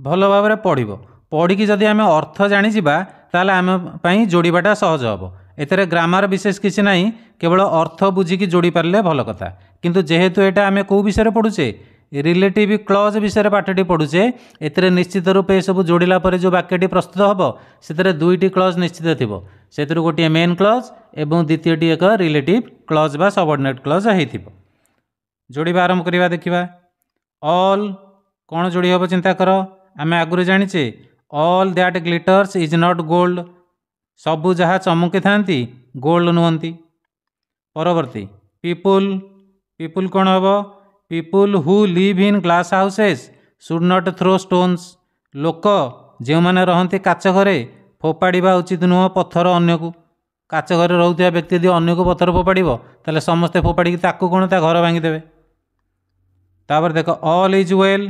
ଭଲ ଭାବରେ ପଢ଼ିବ ପଢ଼ିକି ଯଦି ଆମେ ଅର୍ଥ ଜାଣିଯିବା ତାହେଲେ ଆମ ପାଇଁ ଯୋଡ଼ିବାଟା ସହଜ ହେବ ଏଥିରେ ଗ୍ରାମାର ବିଶେଷ କିଛି ନାହିଁ କେବଳ ଅର୍ଥ ବୁଝିକି ଯୋଡ଼ି ପାରିଲେ ଭଲ କଥା କିନ୍ତୁ ଯେହେତୁ ଏଇଟା ଆମେ କେଉଁ ବିଷୟରେ ପଢ଼ୁଛେ ରିଲେଟିଭ୍ କ୍ଲଜ୍ ବିଷୟରେ ପାଠଟି ପଢ଼ୁଛେ ଏଥିରେ ନିଶ୍ଚିତ ରୂପେ ଏସବୁ ଯୋଡ଼ିଲା ପରେ ଯେଉଁ ବାକ୍ୟଟି ପ୍ରସ୍ତୁତ ହେବ ସେଥିରେ ଦୁଇଟି କ୍ଲଜ୍ ନିଶ୍ଚିତ ଥିବ ସେଥିରୁ ଗୋଟିଏ ମେନ୍ କ୍ଲଜ୍ ଏବଂ ଦ୍ୱିତୀୟଟି ଏକ ରିଲେଟିଭ୍ କ୍ଲଜ୍ ବା ସବର୍ଡ଼ିନେଟ୍ କ୍ଲଜ୍ ହେଇଥିବ ଯୋଡ଼ିବା ଆରମ୍ଭ କରିବା ଦେଖିବା ଅଲ୍ କ'ଣ ଯୋଡ଼ି ହେବ ଚିନ୍ତା କର ଆମେ ଆଗରୁ ଜାଣିଛେ all that glitters is not gold ସବୁ ଯାହା ଚମକିଥାନ୍ତି ଗୋଲ୍ଡ ନୁହନ୍ତି ପରବର୍ତ୍ତୀ ପିପୁଲ୍ ପିପୁଲ୍ କ'ଣ ହେବ people who live in glass houses should not throw stones ଲୋକ ଯେଉଁମାନେ ରହନ୍ତି କାଚ ଘରେ ଫୋପାଡ଼ିବା ଉଚିତ ନୁହଁ ପଥର ଅନ୍ୟକୁ କାଚ ଘରେ ରହୁଥିବା ବ୍ୟକ୍ତି ଯଦି ଅନ୍ୟକୁ ପଥର ଫୋପାଡ଼ିବ ତାହେଲେ ସମସ୍ତେ ଫୋପାଡ଼ିକି ତାକୁ କ'ଣ ତା ଘର ଭାଙ୍ଗିଦେବେ ତାପରେ ଦେଖ ଅଲ୍ ଇଜ୍ ୱେଲ୍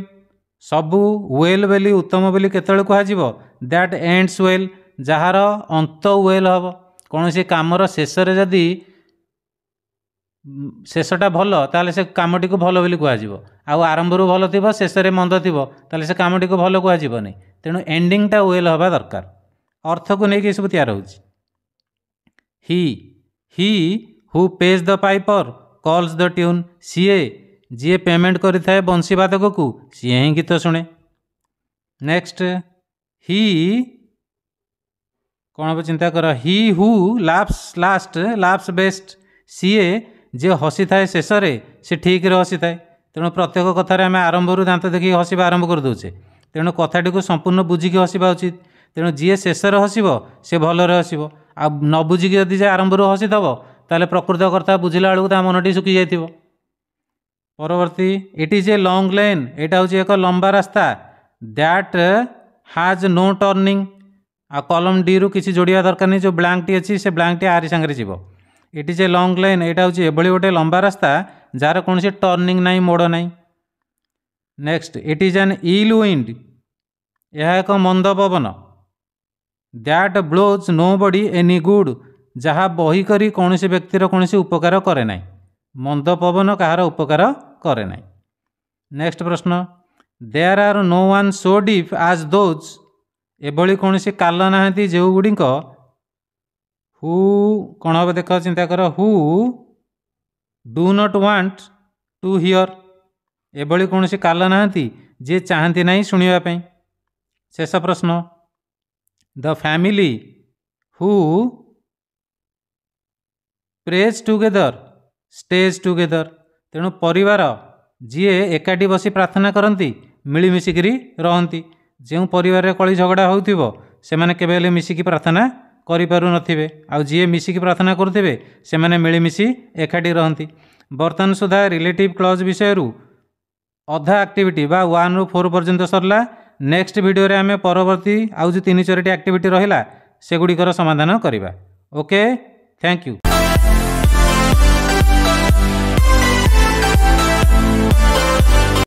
ସବୁ ୱେଲ୍ ବୋଲି ଉତ୍ତମ ବୋଲି କେତେବେଳେ କୁହାଯିବ ଦ୍ୟାଟ୍ ଏଣ୍ଡସ୍ ୱେଲ୍ ଯାହାର ଅନ୍ତ ୱେଲ୍ ହେବ କୌଣସି କାମର ଶେଷରେ ଯଦି ଶେଷଟା ଭଲ ତା'ହେଲେ ସେ କାମଟିକୁ ଭଲ ବୋଲି କୁହାଯିବ ଆଉ ଆରମ୍ଭରୁ ଭଲ ଥିବ ଶେଷରେ ମନ୍ଦ ଥିବ ତା'ହେଲେ ସେ କାମଟିକୁ ଭଲ କୁହାଯିବନି ତେଣୁ ଏଣ୍ଡିଂଟା ୱେଲ୍ ହେବା ଦରକାର ଅର୍ଥକୁ ନେଇକି ଏସବୁ ତିଆରି ହେଉଛି he he who pays the piper calls the tune ସିଏ ଯିଏ ପେମେଣ୍ଟ କରିଥାଏ ବଂଶୀବାଦକକୁ ସିଏ ହିଁ ଗୀତ ଶୁଣେ ନେକ୍ସଟ ହି କ'ଣ ଚିନ୍ତା କର he who laughs last laughs best ସିଏ ଯିଏ ହସିଥାଏ ଶେଷରେ ସେ ଠିକ୍ରେ ହସିଥାଏ ତେଣୁ ପ୍ରତ୍ୟେକ କଥାରେ ଆମେ ଆରମ୍ଭରୁ ଦାନ୍ତ ଦେଖିକି ହସିବା ଆରମ୍ଭ କରିଦେଉଛେ ତେଣୁ କଥାଟିକୁ ସମ୍ପୂର୍ଣ୍ଣ ବୁଝିକି ହସିବା ଉଚିତ ତେଣୁ ଯିଏ ଶେଷରେ ହସିବ ସେ ଭଲରେ ହସିବ ଆଉ ନ ବୁଝିକି ଯଦି ଯେ ଆରମ୍ଭରୁ ହସିଦେବ ତାହେଲେ ପ୍ରକୃତ କଥା ବୁଝିଲା ବେଳକୁ ତା ମନଟି ଶୁଖିଯାଇଥିବ ପରବର୍ତ୍ତୀ it is a long line ଏଇଟା ହେଉଛି ଏକ ଲମ୍ବା ରାସ୍ତା ଦ୍ୟାଟ୍ ହାଜ୍ ନୋ ଟର୍ଣ୍ଣିଂ ଆଉ କଲମ ଡିରୁ କିଛି ଯୋଡ଼ିବା ଦରକାର ନାହିଁ ଯେଉଁ ବ୍ଲାଙ୍କଟି ଅଛି ସେ ବ୍ଲାଙ୍କଟି ଆରି ସାଙ୍ଗରେ ଯିବ it is a long line ଏଇଟା ହେଉଛି ଏଭଳି ଗୋଟେ ଲମ୍ବା ରାସ୍ତା ଯାହାର କୌଣସି ଟର୍ଣ୍ଣିଂ ନାହିଁ ମୋଡ଼ ନାହିଁ next it is an ill wind ଏହା ଏକ ମନ୍ଦ ପବନ that blows nobody any good ଯାହା ବହି କରି କୌଣସି ବ୍ୟକ୍ତିର କୌଣସି ଉପକାର କରେ ନାହିଁ ମନ୍ଦ ପବନ କାହାର ଉପକାର କରେ ନାହିଁ ନେକ୍ସଟ୍ ପ୍ରଶ୍ନ there are no one so deep as those ଏଭଳି କୌଣସି କାଲ ନାହାନ୍ତି ଯେଉଁଗୁଡ଼ିକ ହୁ କ'ଣ ହେବ ଦେଖ ଚିନ୍ତା କର who do not want to hear ଏଭଳି କୌଣସି କାଲ ନାହାନ୍ତି ଯିଏ ଚାହାନ୍ତି ନାହିଁ ଶୁଣିବା ପାଇଁ ଶେଷ ପ୍ରଶ୍ନ ଦ ଫ୍ୟାମିଲି ହୁ ପ୍ରେଜ୍ ଟୁଗେଦର ଷ୍ଟେଜ୍ ଟୁଗେଦର ତେଣୁ ପରିବାର ଯିଏ ଏକାଠି ବସି ପ୍ରାର୍ଥନା କରନ୍ତି ମିଳିମିଶିକିରି ରହନ୍ତି ଯେଉଁ ପରିବାରରେ କଳି ଝଗଡ଼ା ହେଉଥିବ ସେମାନେ କେବେ ହେଲେ ମିଶିକି ପ୍ରାର୍ଥନା କରିପାରୁନଥିବେ ଆଉ ଯିଏ ମିଶିକି ପ୍ରାର୍ଥନା କରୁଥିବେ ସେମାନେ ମିଳିମିଶି ଏକାଠି ରହନ୍ତି ବର୍ତ୍ତମାନ ସୁଦ୍ଧା ରିଲେଟିଭ୍ କ୍ଲଜ୍ ବିଷୟରୁ ଅଧା ଆକ୍ଟିଭିଟି ବା ୱାନ୍ରୁ ଫୋର୍ ପର୍ଯ୍ୟନ୍ତ ସରିଲା ନେକ୍ସଟ ଭିଡ଼ିଓରେ ଆମେ ପରବର୍ତ୍ତୀ ଆଉ ଯେଉଁ ତିନି ଚାରିଟି ଆକ୍ଟିଭିଟି ରହିଲା ସେଗୁଡ଼ିକର ସମାଧାନ କରିବା ଓକେ ଥ୍ୟାଙ୍କ ୟୁ